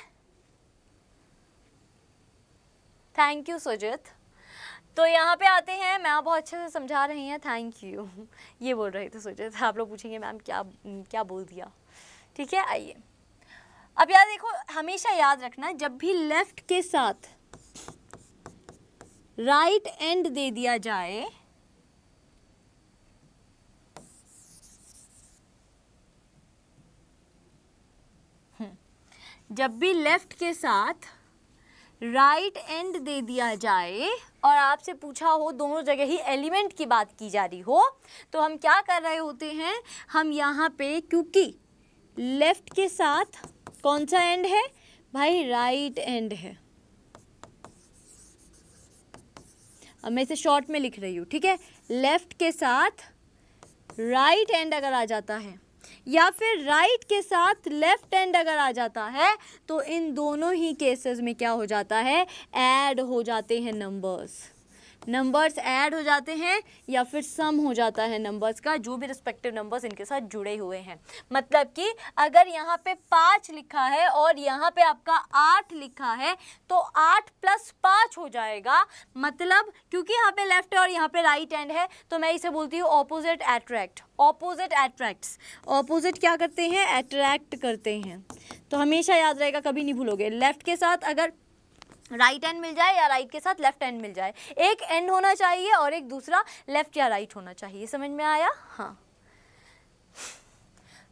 थैंक यू सुजित तो यहाँ पे आते हैं मैम बहुत अच्छे से समझा रही हैं थैंक यू ये बोल रही थी सुजित आप लोग पूछेंगे मैम क्या क्या बोल दिया ठीक है आइए अब यार देखो हमेशा याद रखना जब भी लेफ्ट के साथ राइट right एंड दे दिया जाए हम्म, जब भी लेफ्ट के साथ राइट right एंड दे दिया जाए और आपसे पूछा हो दोनों जगह ही एलिमेंट की बात की जा रही हो तो हम क्या कर रहे होते हैं हम यहाँ पे क्योंकि लेफ्ट के साथ कौन सा एंड है भाई राइट एंड है अब मैं इसे शॉर्ट में लिख रही हूँ ठीक है लेफ्ट के साथ राइट एंड अगर आ जाता है या फिर राइट के साथ लेफ्ट एंड अगर आ जाता है तो इन दोनों ही केसेस में क्या हो जाता है ऐड हो जाते हैं नंबर्स नंबर्स ऐड हो जाते हैं या फिर सम हो जाता है नंबर्स का जो भी रिस्पेक्टिव नंबर्स इनके साथ जुड़े हुए हैं मतलब कि अगर यहाँ पे पाँच लिखा है और यहाँ पे आपका आठ लिखा है तो आठ प्लस पाँच हो जाएगा मतलब क्योंकि यहाँ पे लेफ्ट और यहाँ पे राइट एंड है तो मैं इसे बोलती हूँ opposite attract opposite attracts opposite क्या करते हैं एट्रैक्ट करते हैं तो हमेशा याद रहेगा कभी नहीं भूलोगे लेफ्ट के साथ अगर राइट हैंड मिल जाए या राइट के साथ लेफ्ट एंड मिल जाए एक एंड होना चाहिए और एक दूसरा लेफ्ट या राइट होना चाहिए समझ में आया हाँ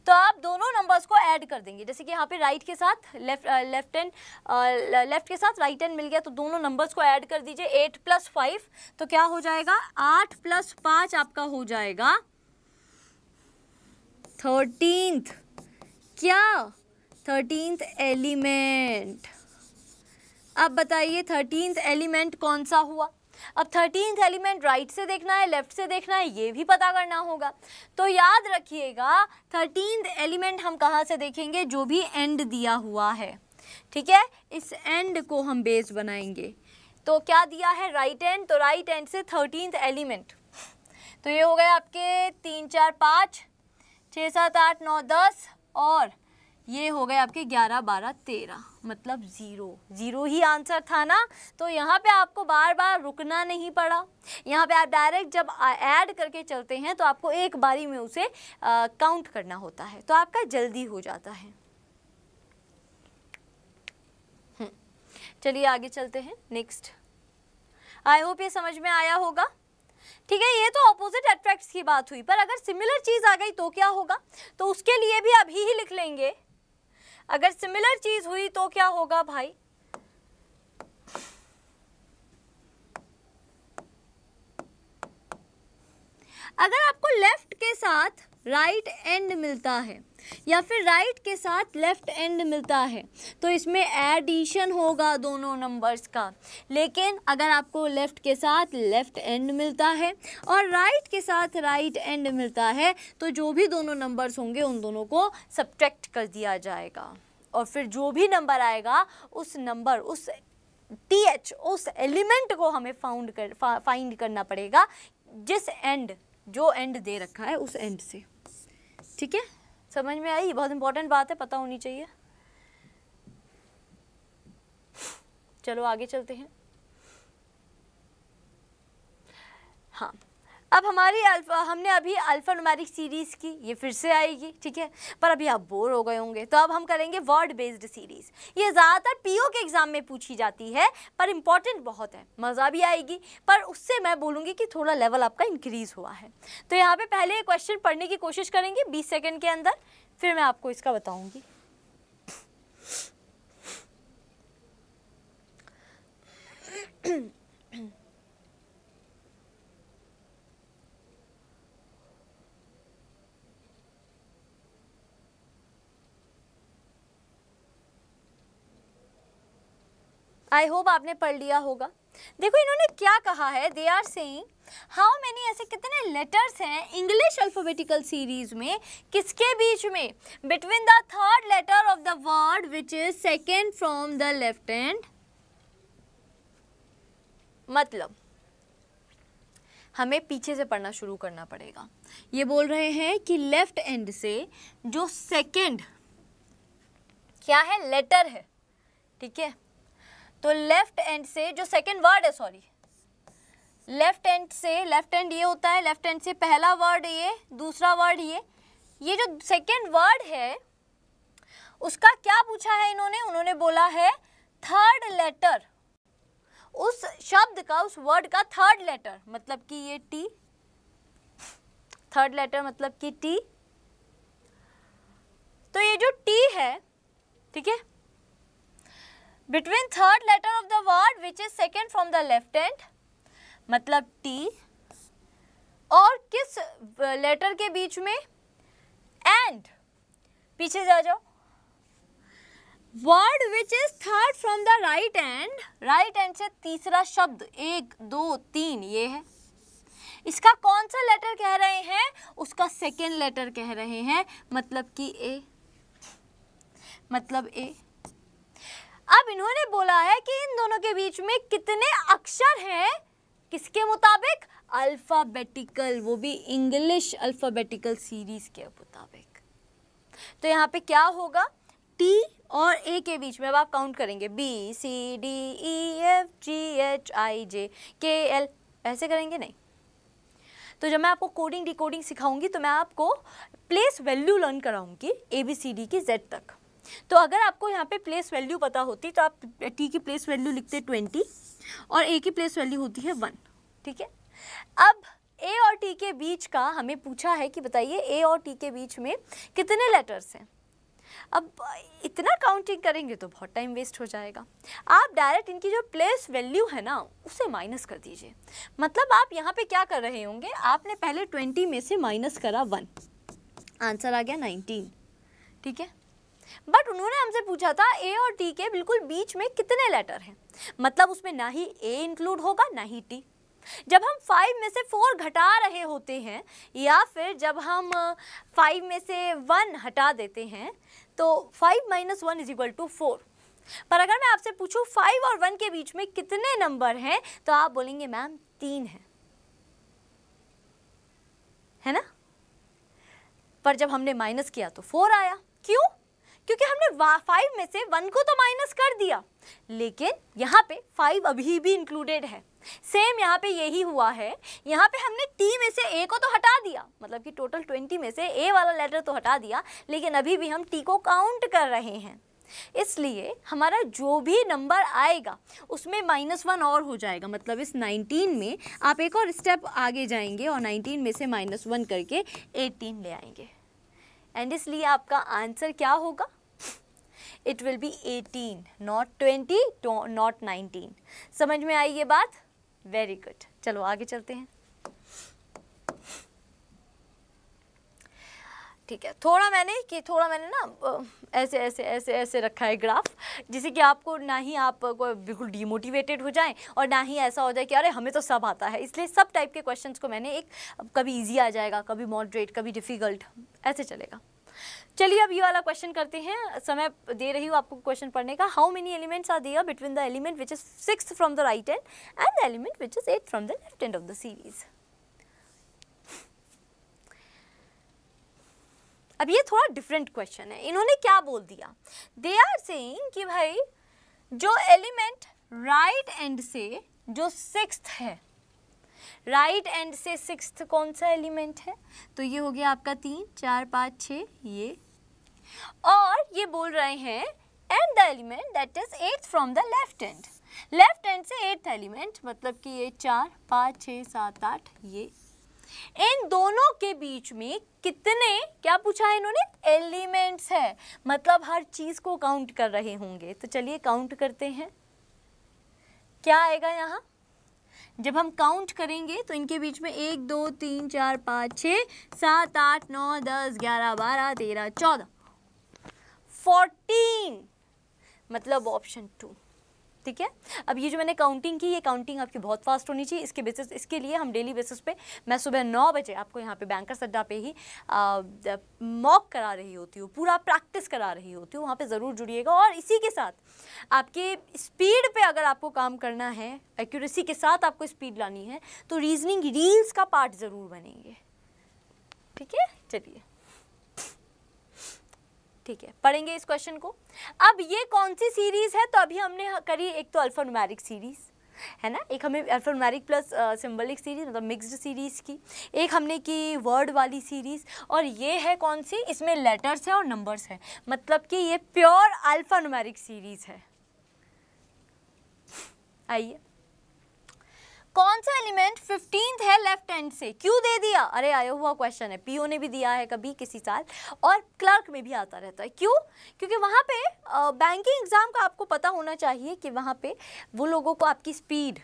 तो आप दोनों नंबर्स को ऐड कर देंगे जैसे कि यहाँ पे राइट के साथ लेफ्ट लेफ्ट एंड लेफ्ट के साथ राइट एंड मिल गया तो दोनों नंबर्स को ऐड कर दीजिए एट प्लस फाइव तो क्या हो जाएगा आठ प्लस पाँच आपका हो जाएगा थर्टींथ क्या थर्टींथ एलिमेंट अब बताइए थर्टीनथ एलिमेंट कौन सा हुआ अब थर्टीन एलिमेंट राइट से देखना है लेफ्ट से देखना है ये भी पता करना होगा तो याद रखिएगा थर्टीन एलिमेंट हम कहाँ से देखेंगे जो भी एंड दिया हुआ है ठीक है इस एंड को हम बेस बनाएंगे तो क्या दिया है राइट एंड तो राइट एंड से थर्टीन एलिमेंट तो ये हो गए आपके तीन चार पाँच छः सात आठ नौ दस और ये हो गए आपके ग्यारह बारह तेरह मतलब ज़ीरो ज़ीरो ही आंसर था ना तो यहाँ पे आपको बार बार रुकना नहीं पड़ा यहाँ पे आप डायरेक्ट जब ऐड करके चलते हैं तो आपको एक बारी में उसे आ, काउंट करना होता है तो आपका जल्दी हो जाता है हम्म। चलिए आगे चलते हैं नेक्स्ट आई होप ये समझ में आया होगा ठीक है ये तो ऑपोजिट अट्रैक्ट्स की बात हुई पर अगर सिमिलर चीज़ आ गई तो क्या होगा तो उसके लिए भी अभी ही लिख लेंगे अगर सिमिलर चीज हुई तो क्या होगा भाई अगर आपको लेफ्ट के साथ राइट right एंड मिलता है या फिर राइट के साथ लेफ़्ट एंड मिलता है तो इसमें एडिशन होगा दोनों नंबर्स का लेकिन अगर आपको लेफ़्ट के साथ लेफ़्ट एंड मिलता है और राइट के साथ राइट एंड मिलता है तो जो भी दोनों नंबर्स होंगे उन दोनों को सब्ट्रैक्ट कर दिया जाएगा और फिर जो भी नंबर आएगा उस नंबर उस टी एच उस एलिमेंट को हमें फाउंड कर फा, फाइंड करना पड़ेगा जिस एंड जो एंड दे रखा है उस एंड से ठीक है समझ में आई बहुत इंपॉर्टेंट बात है पता होनी चाहिए चलो आगे चलते हैं हाँ अब हमारी अल्फा हमने अभी अल्फा नुमेरिक सीरीज़ की ये फिर से आएगी ठीक है पर अभी आप बोर हो गए होंगे तो अब हम करेंगे वर्ड बेस्ड सीरीज़ ये ज़्यादातर पीओ के एग्ज़ाम में पूछी जाती है पर इम्पॉर्टेंट बहुत है मज़ा भी आएगी पर उससे मैं बोलूँगी कि थोड़ा लेवल आपका इंक्रीज़ हुआ है तो यहाँ पर पहले क्वेश्चन पढ़ने की कोशिश करेंगे बीस सेकेंड के अंदर फिर मैं आपको इसका बताऊँगी आई होप आपने पढ़ लिया होगा देखो इन्होंने क्या कहा है they are saying how many ऐसे कितने लेटर्स हैं इंग्लिश अल्फोबेटिकल सीरीज में किसके बीच में between the third letter of the word which is second from the left end मतलब हमें पीछे से पढ़ना शुरू करना पड़ेगा ये बोल रहे हैं कि लेफ्ट एंड से जो सेकेंड क्या है लेटर है ठीक है तो लेफ्ट एंड से जो सेकेंड वर्ड है सॉरी लेफ्ट एंड से लेफ्ट एंड ये होता है लेफ्ट एंड से पहला वर्ड ये दूसरा वर्ड ये ये जो सेकेंड वर्ड है उसका क्या पूछा है इन्होंने उन्होंने बोला है थर्ड लेटर उस शब्द का उस वर्ड का थर्ड लेटर मतलब कि ये टी थर्ड लेटर मतलब कि टी तो ये जो टी है ठीक है between third letter of the word which is second from the left end मतलब टी और किस लेटर के बीच में एंड पीछे जा जाओ word which is third from the right end right end से तीसरा शब्द एक दो तीन ये है इसका कौन सा लेटर कह रहे हैं उसका सेकेंड लेटर कह रहे हैं मतलब कि ए मतलब ए अब इन्होंने बोला है कि इन दोनों के बीच में कितने अक्षर हैं किसके मुताबिक अल्फ़ाबेटिकल वो भी इंग्लिश अल्फ़ाबेटिकल सीरीज़ के मुताबिक तो यहाँ पे क्या होगा टी और ए के बीच में अब आप काउंट करेंगे B C D E F G H I J K L ऐसे करेंगे नहीं तो जब मैं आपको कोडिंग डिकोडिंग सिखाऊंगी तो मैं आपको प्लेस वैल्यू लर्न कराऊंगी ए बी सी डी की जेड तक तो अगर आपको यहाँ पे प्लेस वैल्यू पता होती तो आप टी की प्लेस वैल्यू लिखते ट्वेंटी और ए की प्लेस वैल्यू होती है वन ठीक है अब ए और टी के बीच का हमें पूछा है कि बताइए ए और टी के बीच में कितने लेटर्स हैं अब इतना काउंटिंग करेंगे तो बहुत टाइम वेस्ट हो जाएगा आप डायरेक्ट इनकी जो प्लेस वैल्यू है ना उसे माइनस कर दीजिए मतलब आप यहाँ पे क्या कर रहे होंगे आपने पहले ट्वेंटी में से माइनस करा वन आंसर आ गया नाइनटीन ठीक है बट उन्होंने हमसे पूछा था ए और टी के बिल्कुल बीच में कितने लेटर हैं मतलब उसमें ना ही ए इंक्लूड होगा ना ही टी जब हम फाइव में से फोर घटा रहे होते हैं या फिर जब हम फाइव में से वन हटा देते हैं तो five minus one is equal to four पर अगर मैं आपसे पूछूं फाइव और वन के बीच में कितने नंबर हैं तो आप बोलेंगे मैम तीन है है ना पर जब हमने माइनस किया तो फोर आया क्यों क्योंकि हमने फाइव में से वन को तो माइनस कर दिया लेकिन यहाँ पे फाइव अभी भी इंक्लूडेड है सेम यहाँ पे यही हुआ है यहाँ पे हमने टी में से ए को तो हटा दिया मतलब कि टोटल ट्वेंटी में से ए वाला लेटर तो हटा दिया लेकिन अभी भी हम टी को काउंट कर रहे हैं इसलिए हमारा जो भी नंबर आएगा उसमें माइनस वन और हो जाएगा मतलब इस 19 में आप एक और स्टेप आगे जाएंगे और 19 में से माइनस वन करके 18 ले आएंगे एंड इसलिए आपका आंसर क्या होगा it will be 18 not 20 not 19 समझ में आई ये बात वेरी गुड चलो आगे चलते हैं ठीक है थोड़ा मैंने कि थोड़ा मैंने ना ऐसे ऐसे ऐसे ऐसे रखा है ग्राफ जिसे कि आपको ना ही आप बिल्कुल डीमोटिवेटेड हो जाएं और ना ही ऐसा हो जाए कि अरे हमें तो सब आता है इसलिए सब टाइप के क्वेश्चंस को मैंने एक कभी इजी आ जाएगा कभी मॉडरेट कभी डिफ़िकल्ट ऐसे चलेगा चलिए अब ये वाला क्वेश्चन करते हैं समय दे रही हूँ आपको क्वेश्चन पढ़ने का how many elements are there between the element which is six from the right end and the element which is eight from the left end of the series अब ये थोड़ा डिफरेंट क्वेश्चन है इन्होंने क्या बोल दिया दे आर सेइंग कि भाई जो एलिमेंट राइट एंड से जो सिक्स है राइट एंड से सिक्स कौन सा एलिमेंट है तो ये हो गया आपका तीन चार पाँच छ ये और ये बोल रहे हैं and the element that is eight from the left end left end से एट्थ एलिमेंट मतलब कि ये चार पाँच छ सात आठ ये इन दोनों के बीच में कितने क्या पूछा है इन्होंने एलिमेंट्स है मतलब हर चीज़ को काउंट कर रहे होंगे तो चलिए काउंट करते हैं क्या आएगा यहाँ जब हम काउंट करेंगे तो इनके बीच में एक दो तीन चार पाँच छः सात आठ नौ दस ग्यारह बारह तेरह चौदह फोर्टीन मतलब ऑप्शन टू ठीक है अब ये जो मैंने काउंटिंग की ये काउंटिंग आपकी बहुत फास्ट होनी चाहिए इसके बेसिस इसके लिए हम डेली बेसिस पे मैं सुबह नौ बजे आपको यहाँ पे बैंकर सड्डा पे ही मॉक करा रही होती हूँ पूरा प्रैक्टिस करा रही होती हूँ वहाँ पे ज़रूर जुड़िएगा और इसी के साथ आपके स्पीड पे अगर आपको काम करना है एक्यूरेसी के साथ आपको स्पीड लानी है तो रीजनिंग रील्स का पार्ट ज़रूर बनेंगे ठीक है चलिए ठीक है पढ़ेंगे इस क्वेश्चन को अब ये कौन सी सीरीज़ है तो अभी हमने करी एक तो अल्फ़ानुमेरिक सीरीज़ है ना एक हमें अल्फ़ानुमेरिक प्लस सिम्बलिक सीरीज़ मतलब मिक्स्ड सीरीज़ की एक हमने की वर्ड वाली सीरीज़ और ये है कौन सी इसमें लेटर्स है और नंबर्स हैं मतलब कि ये प्योर अल्फानुमैरिक सीरीज़ है आइए कौन सा एलिमेंट फिफ्टींथ है लेफ्ट हैंड से क्यों दे दिया अरे आया हुआ क्वेश्चन है पीओ ने भी दिया है कभी किसी साल और क्लर्क में भी आता रहता है क्यों क्योंकि वहाँ पे बैंकिंग एग्ज़ाम का आपको पता होना चाहिए कि वहाँ पे वो लोगों को आपकी स्पीड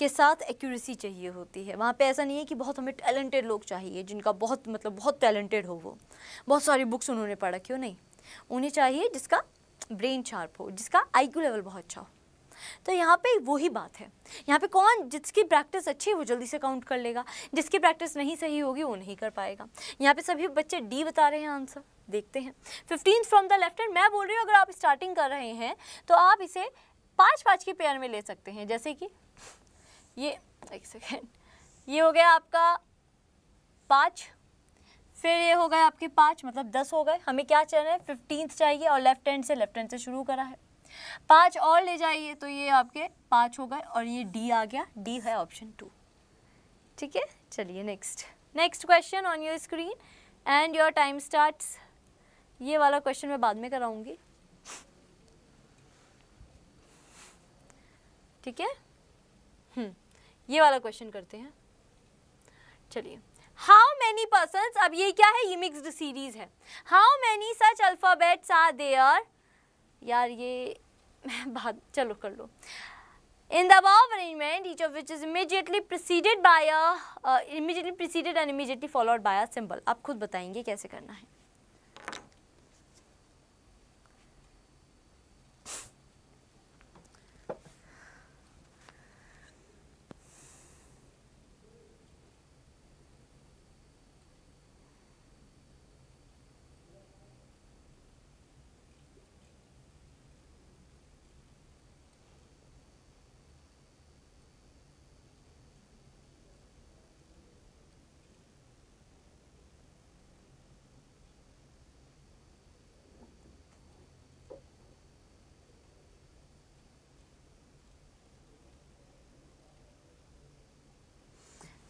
के साथ एक्यूरेसी चाहिए होती है वहाँ पे ऐसा नहीं है कि बहुत हमें टैलेंटेड लोग चाहिए जिनका बहुत मतलब बहुत टैलेंटेड हो वो बहुत सारी बुक्स उन्होंने पढ़ा क्यों नहीं उन्हें चाहिए जिसका ब्रेन शार्प हो जिसका आई लेवल बहुत अच्छा हो तो यहाँ पे वही बात है यहाँ पे कौन जिसकी प्रैक्टिस अच्छी है वो जल्दी से काउंट कर लेगा जिसकी प्रैक्टिस नहीं सही होगी वो नहीं कर पाएगा यहाँ पे सभी बच्चे डी बता रहे हैं आंसर देखते हैं fifteen from the left hand मैं बोल रही हूँ अगर आप स्टार्टिंग कर रहे हैं तो आप इसे पाँच पाँच के पेयर में ले सकते हैं जैसे कि ये एक सेकेंड ये हो गया आपका पाँच फिर ये हो गए आपके पाँच मतलब दस हो गए हमें क्या चाहिए फिफ्टीन चाहिए और लेफ्ट हैंड से लेफ्ट हैंड से शुरू करा है पांच और ले जाइए तो ये आपके पांच हो गए और ये डी आ गया डी है ऑप्शन टू ठीक है चलिए next next question on your screen and your time start ये वाला क्वेश्चन मैं बाद में कराऊंगी ठीक है हम्म, ये वाला क्वेश्चन करते हैं चलिए हाउ मैनी पर्सन अब ये क्या है ये मिक्सड सीरीज है how many such alphabets are there यार ये मैं बात चलो कर लो इन दबाव arrangement each of which is immediately preceded by a immediately preceded and immediately followed by a symbol आप खुद बताएंगे कैसे करना है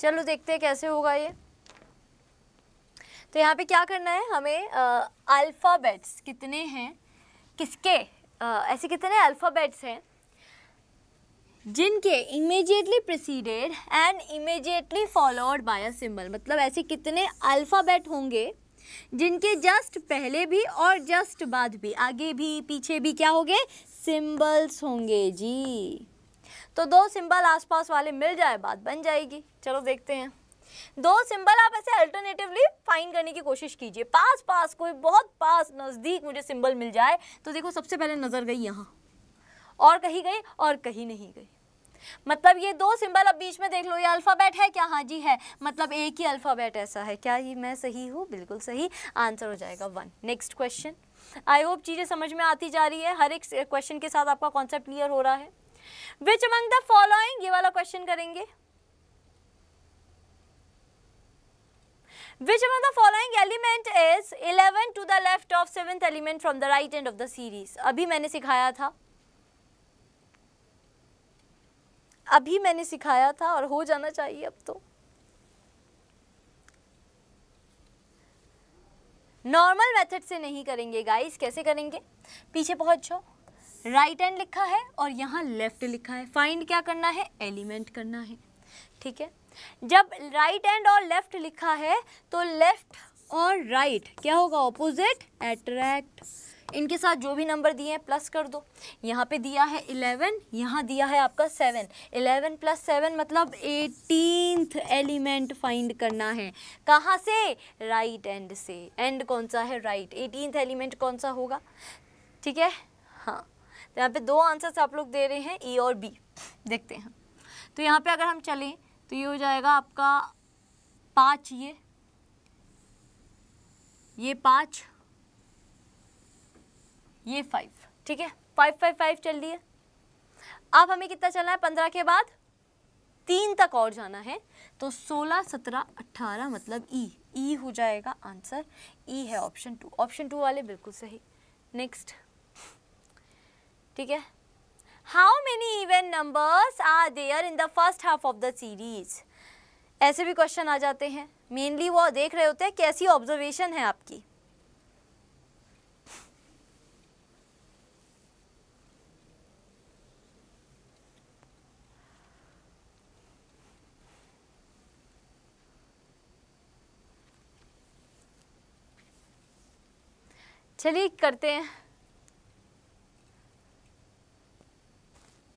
चलो देखते हैं कैसे होगा ये तो यहाँ पे क्या करना है हमें अल्फ़ाबेट्स कितने हैं किसके आ, ऐसे कितने अल्फ़ाबेट्स हैं जिनके immediately preceded and immediately followed by a symbol मतलब ऐसे कितने अल्फ़ाबेट होंगे जिनके जस्ट पहले भी और जस्ट बाद भी आगे भी पीछे भी क्या होंगे सिंबल्स होंगे जी तो दो सिंबल आसपास वाले मिल जाए बात बन जाएगी चलो देखते हैं दो सिंबल आप ऐसे अल्टरनेटिवली फाइंड करने की कोशिश कीजिए पास पास कोई बहुत पास नज़दीक मुझे सिंबल मिल जाए तो देखो सबसे पहले नज़र गई यहाँ और कहीं गई और कहीं नहीं गई मतलब ये दो सिंबल अब बीच में देख लो ये अल्फ़ाबेट है क्या हाँ जी है मतलब एक ही अल्फ़ाबेट ऐसा है क्या ही मैं सही हूँ बिल्कुल सही आंसर हो जाएगा one next question I hope चीज़ें समझ में आती जा रही है हर एक क्वेश्चन के साथ आपका कॉन्सेप्ट क्लियर हो रहा है विच अमंग द फॉलोइंग ये वाला क्वेश्चन करेंगे Which among the following element is 11 to the left of seventh element from the right end of the series? अभी मैंने सिखाया था अभी मैंने सिखाया था और हो जाना चाहिए अब तो नॉर्मल मेथड से नहीं करेंगे गाइस कैसे करेंगे पीछे पहुंच जाओ राइट एंड लिखा है और यहाँ लेफ्ट लिखा है फाइंड क्या करना है एलिमेंट करना है ठीक है जब राइट एंड और लेफ्ट लिखा है तो लेफ्ट और राइट right, क्या होगा ऑपोजिट एट्रैक्ट इनके साथ जो भी नंबर दिए हैं प्लस कर दो यहाँ पे दिया है इलेवन यहाँ दिया है आपका सेवन इलेवन प्लस सेवन मतलब एटीनथ एलिमेंट फाइंड करना है कहाँ से राइट एंड से एंड कौन सा है राइट एटीनथ एलिमेंट कौन सा होगा ठीक है हाँ तो यहाँ पे दो आंसर्स आप लोग दे रहे हैं ई और बी देखते हैं तो यहाँ पे अगर हम चलें तो ये हो जाएगा आपका पाँच ये ये पाँच ये फाइव ठीक है फाइव फाइव फाइव चल दिए अब हमें कितना चलना है पंद्रह के बाद तीन तक और जाना है तो सोलह सत्रह अट्ठारह मतलब ई e। ई e हो जाएगा आंसर ई e है ऑप्शन टू ऑप्शन टू वाले बिल्कुल सही नेक्स्ट ठीक है how many event numbers are there in the first half of the series ऐसे भी क्वेश्चन आ जाते हैं मेनली वो देख रहे होते हैं कैसी ऑब्जर्वेशन है आपकी चलिए करते हैं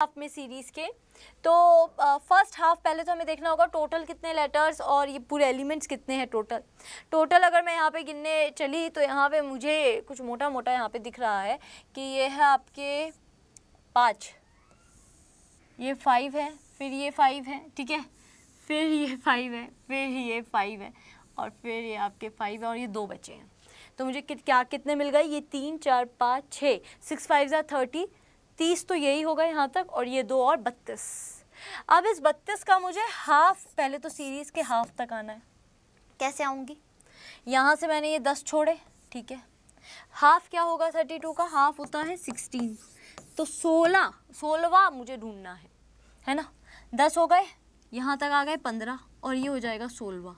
हाफ में सीरीज़ के तो फर्स्ट हाफ पहले तो हमें देखना होगा टोटल कितने लेटर्स और ये पूरे एलिमेंट्स कितने हैं टोटल टोटल अगर मैं यहाँ पे गिनने चली तो यहाँ पे मुझे कुछ मोटा मोटा यहाँ पे दिख रहा है कि ये है आपके पाँच ये फाइव है फिर ये फाइव है ठीक है फिर ये फाइव है फिर ये फाइव है और फिर ये आपके फाइव है और ये दो बचे हैं तो मुझे कि, क्या कितने मिल गए ये तीन चार पाँच छः सिक्स फाइव ज़ा थर्टी तीस तो यही होगा यहाँ तक और ये दो और बत्तीस अब इस बत्तीस का मुझे हाफ पहले तो सीरीज़ के हाफ तक आना है कैसे आऊँगी यहाँ से मैंने ये दस छोड़े ठीक है हाफ क्या होगा थर्टी टू का हाफ होता है सिक्सटीन तो सोलह सोलवा मुझे ढूंढना है है ना दस हो गए यहाँ तक आ गए पंद्रह और ये हो जाएगा सोलवा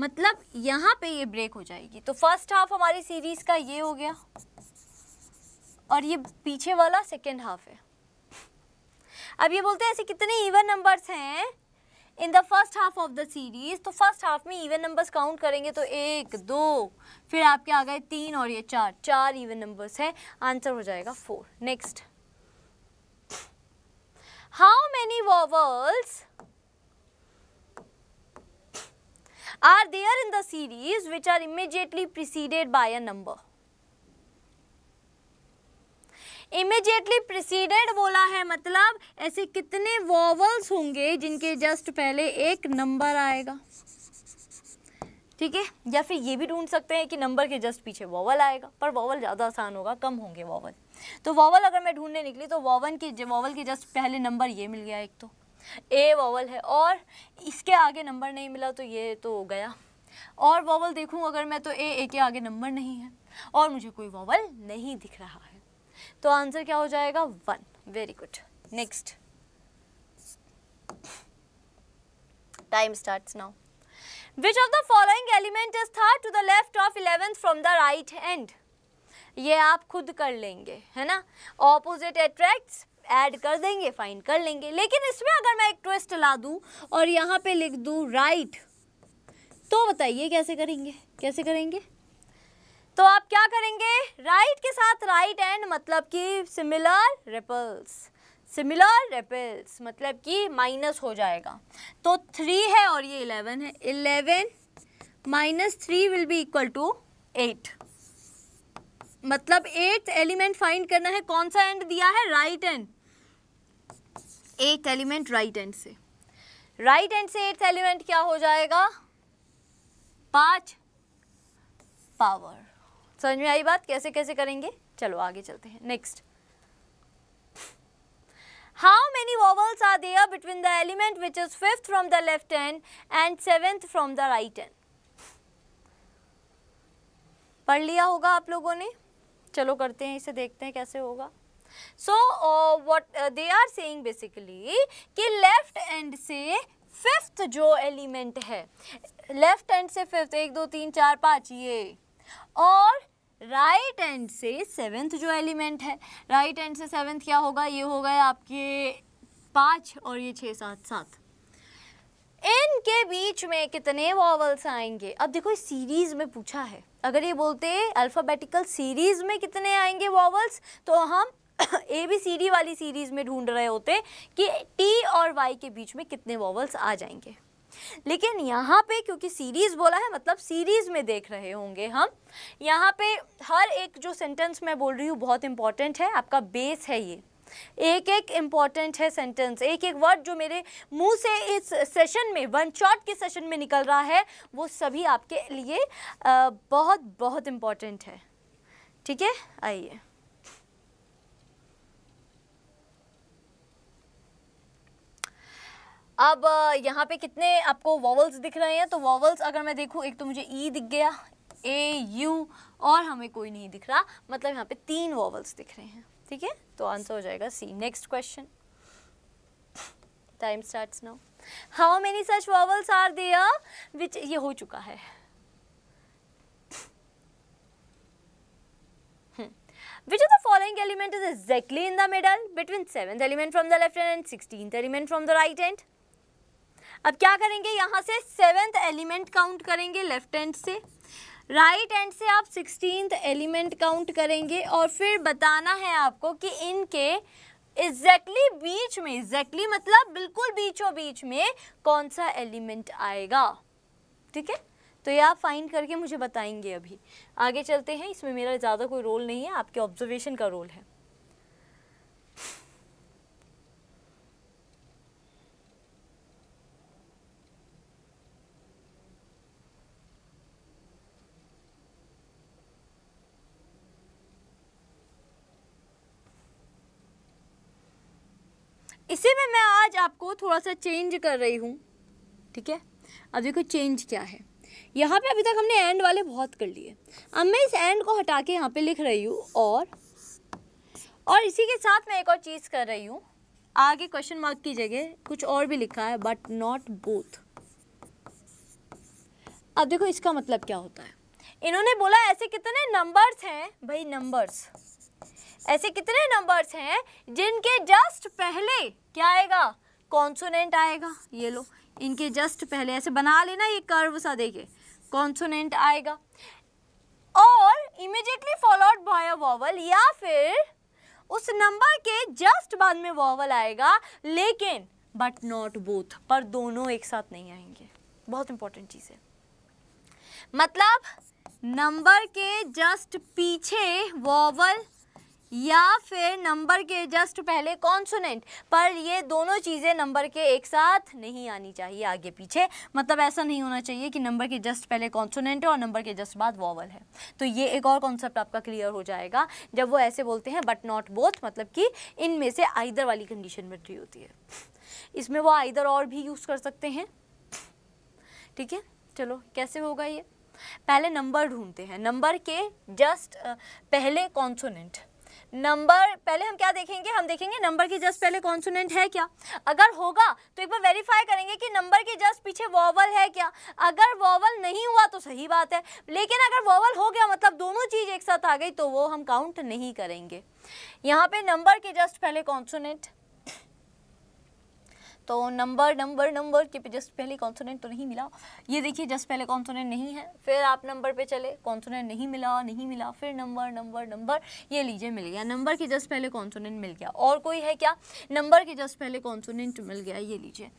मतलब यहाँ पे ये ब्रेक हो जाएगी तो फर्स्ट हाफ हमारी सीरीज़ का ये हो गया और ये पीछे वाला सेकेंड हाफ है अब ये बोलते हैं ऐसे कितने इवन नंबर्स हैं in the first half of the series तो फर्स्ट हाफ में इवन नंबर्स काउंट करेंगे तो एक दो फिर आपके आ गए तीन और ये चार चार इवन नंबर्स हैं आंसर हो जाएगा four next how many vowels are there in the series which are immediately preceded by a number immediately preceded बोला है मतलब ऐसे कितने वॉवल्स होंगे जिनके जस्ट पहले एक नंबर आएगा ठीक है या फिर ये भी ढूंढ सकते हैं कि नंबर के जस्ट पीछे वॉवल आएगा पर वॉवल ज़्यादा आसान होगा कम होंगे वॉवल तो वॉवल अगर मैं ढूंढने निकली तो वॉवन के वॉवल के जस्ट पहले नंबर ये मिल गया एक तो ए वॉवल है और इसके आगे नंबर नहीं मिला तो ये तो हो गया और वॉवल देखूँ अगर मैं तो ए ए के आगे नंबर नहीं है और मुझे कोई वॉवल नहीं दिख रहा तो आंसर क्या हो जाएगा one very good next time start now which of the following element is third to the left of eleventh from the right end ये आप खुद कर लेंगे है ना ऑपोजिट एट्रैक्ट एड कर देंगे फाइंड कर लेंगे लेकिन इसमें अगर मैं एक ट्विस्ट ला दूं और यहाँ पे लिख दूं राइट तो बताइए कैसे करेंगे कैसे करेंगे तो आप साथ राइट एंड मतलब कि सिमिलर रिपल्स सिमिलर रिपल्स मतलब कि माइनस हो जाएगा तो थ्री है और ये इलेवन है eleven minus three will be equal to eight मतलब एट एलिमेंट फाइंड करना है कौन सा एंड दिया है right end eight element right end से राइट एंड से एट एलिमेंट क्या हो जाएगा पांच पावर समझ में आई बात कैसे कैसे करेंगे चलो आगे चलते हैं next how many vowels are there between the element which is fifth from the left hand and seventh from the right hand? पढ़ लिया होगा आप लोगों ने चलो करते हैं इसे देखते हैं कैसे होगा so what they are saying basically कि लेफ्ट एंड से फिफ्थ जो एलिमेंट है लेफ्ट एंड से फिफ्थ एक दो तीन चार पाँच ये और राइट एंड से सेवेंथ जो एलिमेंट है राइट एंड से सेवेंथ क्या होगा ये होगा आपके पाँच और ये छः सात सात इनके बीच में कितने वॉवल्स आएंगे अब देखो इस सीरीज़ में पूछा है अगर ये बोलते अल्फ़ाबेटिकल सीरीज़ में कितने आएंगे वॉवल्स तो हम ए बी सी डी वाली सीरीज़ में ढूंढ रहे होते कि टी और वाई के बीच में कितने वॉवल्स आ जाएंगे लेकिन यहाँ पे क्योंकि सीरीज़ बोला है मतलब सीरीज़ में देख रहे होंगे हम यहाँ पे हर एक जो सेंटेंस मैं बोल रही हूँ बहुत इंपॉर्टेंट है आपका बेस है ये एक एक इम्पॉर्टेंट है सेंटेंस एक एक वर्ड जो मेरे मुंह से इस सेशन में वन शॉट के सेशन में निकल रहा है वो सभी आपके लिए बहुत बहुत इम्पॉर्टेंट है ठीक है आइए अब यहाँ पे कितने आपको वॉवल्स दिख रहे हैं तो वॉवल्स अगर मैं देखूँ एक तो मुझे ई e दिख गया ए यू और हमें कोई नहीं दिख रहा मतलब यहाँ पे तीन वॉवल्स दिख रहे हैं ठीक है तो आंसर हो जाएगा C next question time start now how many such vowels are there which ये हो चुका है hmm. Which of the following element is exactly in the middle between seventh element from the left hand and sixteenth element from the right hand? अब क्या करेंगे यहाँ से seventh element count करेंगे लेफ्ट एंड से राइट right एंड से आप sixteen element count करेंगे और फिर बताना है आपको कि इनके एग्जैक्टली exactly बीच में एग्जैक्टली exactly मतलब बिल्कुल बीचों बीच में कौन सा एलिमेंट आएगा ठीक है तो ये आप फाइंड करके मुझे बताएंगे अभी आगे चलते हैं इसमें मेरा ज़्यादा कोई रोल नहीं है आपके ऑब्जर्वेशन का रोल है इसी में मैं आज आपको थोड़ा सा चेंज कर रही हूँ ठीक है अब देखो चेंज क्या है यहाँ पे अभी तक हमने एंड वाले बहुत कर लिए अब मैं इस एंड को हटा के यहाँ पे लिख रही हूँ और और इसी के साथ मैं एक और चीज़ कर रही हूँ आगे क्वेश्चन मार्क की जगह कुछ और भी लिखा है बट नॉट बोथ अब देखो इसका मतलब क्या होता है इन्होंने बोला ऐसे कितने नंबर्स हैं भाई नंबर्स ऐसे कितने नंबर्स हैं जिनके जस्ट पहले क्या आएगा कॉन्सोनेंट आएगा ये लो इनके जस्ट पहले ऐसे बना लेना ये कर्व सा देखे कॉन्सोनेंट आएगा और immediately followed by a vowel या फिर उस नंबर के जस्ट बाद में वॉवल आएगा लेकिन बट नॉट बोथ पर दोनों एक साथ नहीं आएंगे बहुत इंपॉर्टेंट चीज़ है मतलब नंबर के जस्ट पीछे वॉवल या फिर नंबर के जस्ट पहले कॉन्सोनेंट पर ये दोनों चीज़ें नंबर के एक साथ नहीं आनी चाहिए आगे पीछे मतलब ऐसा नहीं होना चाहिए कि नंबर के जस्ट पहले कॉन्सोनेंट है और नंबर के जस्ट बाद वॉवल है तो ये एक और कॉन्सेप्ट आपका क्लियर हो जाएगा जब वो ऐसे बोलते हैं बट नॉट बोथ मतलब कि इनमें से आइदर वाली कंडीशन में ट्री होती है इसमें वो आइदर और भी यूज़ कर सकते हैं ठीक है चलो कैसे होगा ये पहले नंबर ढूंढते हैं नंबर के जस्ट पहले कॉन्सोनेंट नंबर पहले हम क्या देखेंगे हम देखेंगे नंबर के जस्ट पहले कॉन्सोनेंट है क्या अगर होगा तो एक बार वेरीफाई करेंगे कि नंबर के जस्ट पीछे वॉवल है क्या अगर वॉवल नहीं हुआ तो सही बात है लेकिन अगर वॉवल हो गया मतलब दोनों चीज़ एक साथ आ गई तो वो हम काउंट नहीं करेंगे यहाँ पे नंबर के जस्ट पहले कॉन्सोनेंट तो नंबर नंबर नंबर के पे जस्ट पहले कॉन्सोनेंट तो नहीं मिला ये देखिए जस्ट पहले कॉन्सोनेंट नहीं है फिर आप नंबर पे चले कॉन्सोनेंट नहीं मिला नहीं मिला फिर नंबर नंबर नंबर ये लीजिए मिल गया नंबर के जस्ट पहले कॉन्सोनेंट मिल गया और कोई है क्या नंबर के जस्ट पहले कॉन्सोनेंट मिल गया ये लीजिए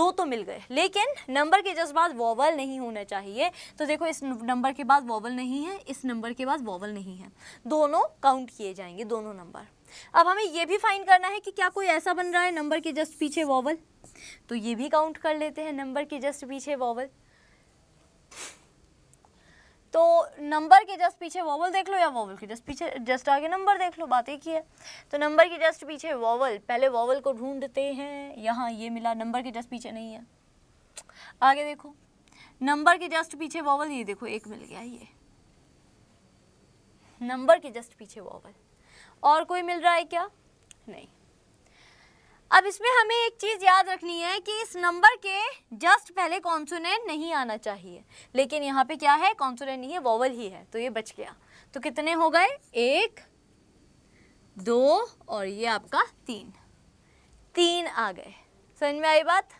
दो तो मिल गए लेकिन नंबर के जस्ट बाद वॉवल नहीं होना चाहिए तो देखो इस नंबर के बाद वॉवल नहीं है इस नंबर के बाद वॉवल नहीं है दोनों काउंट किए जाएंगे दोनों नंबर अब हमें ये भी फाइन करना है कि क्या कोई ऐसा बन रहा है नंबर के जस्ट पीछे वॉवल तो ये भी काउंट कर लेते हैं नंबर के जस्ट पीछे वॉवल तो नंबर के जस्ट पीछे वॉवल देख लो या वॉवल के जस्ट पीछे जस्ट आगे नंबर देख लो बात एक ही है तो नंबर के जस्ट पीछे वॉवल पहले वॉवल को ढूंढते हैं यहाँ ये मिला नंबर के जस्ट पीछे नहीं है आगे देखो नंबर के जस्ट पीछे वॉवल ये देखो एक मिल गया ये नंबर के जस्ट पीछे वॉवल और कोई मिल रहा है क्या नहीं अब इसमें हमें एक चीज़ याद रखनी है कि इस नंबर के जस्ट पहले कॉन्सोनेंट नहीं आना चाहिए लेकिन यहाँ पे क्या है कॉन्सोनेंट नहीं है वॉवल ही है तो ये बच गया तो कितने हो गए एक दो और ये आपका तीन तीन आ गए समझ में आई बात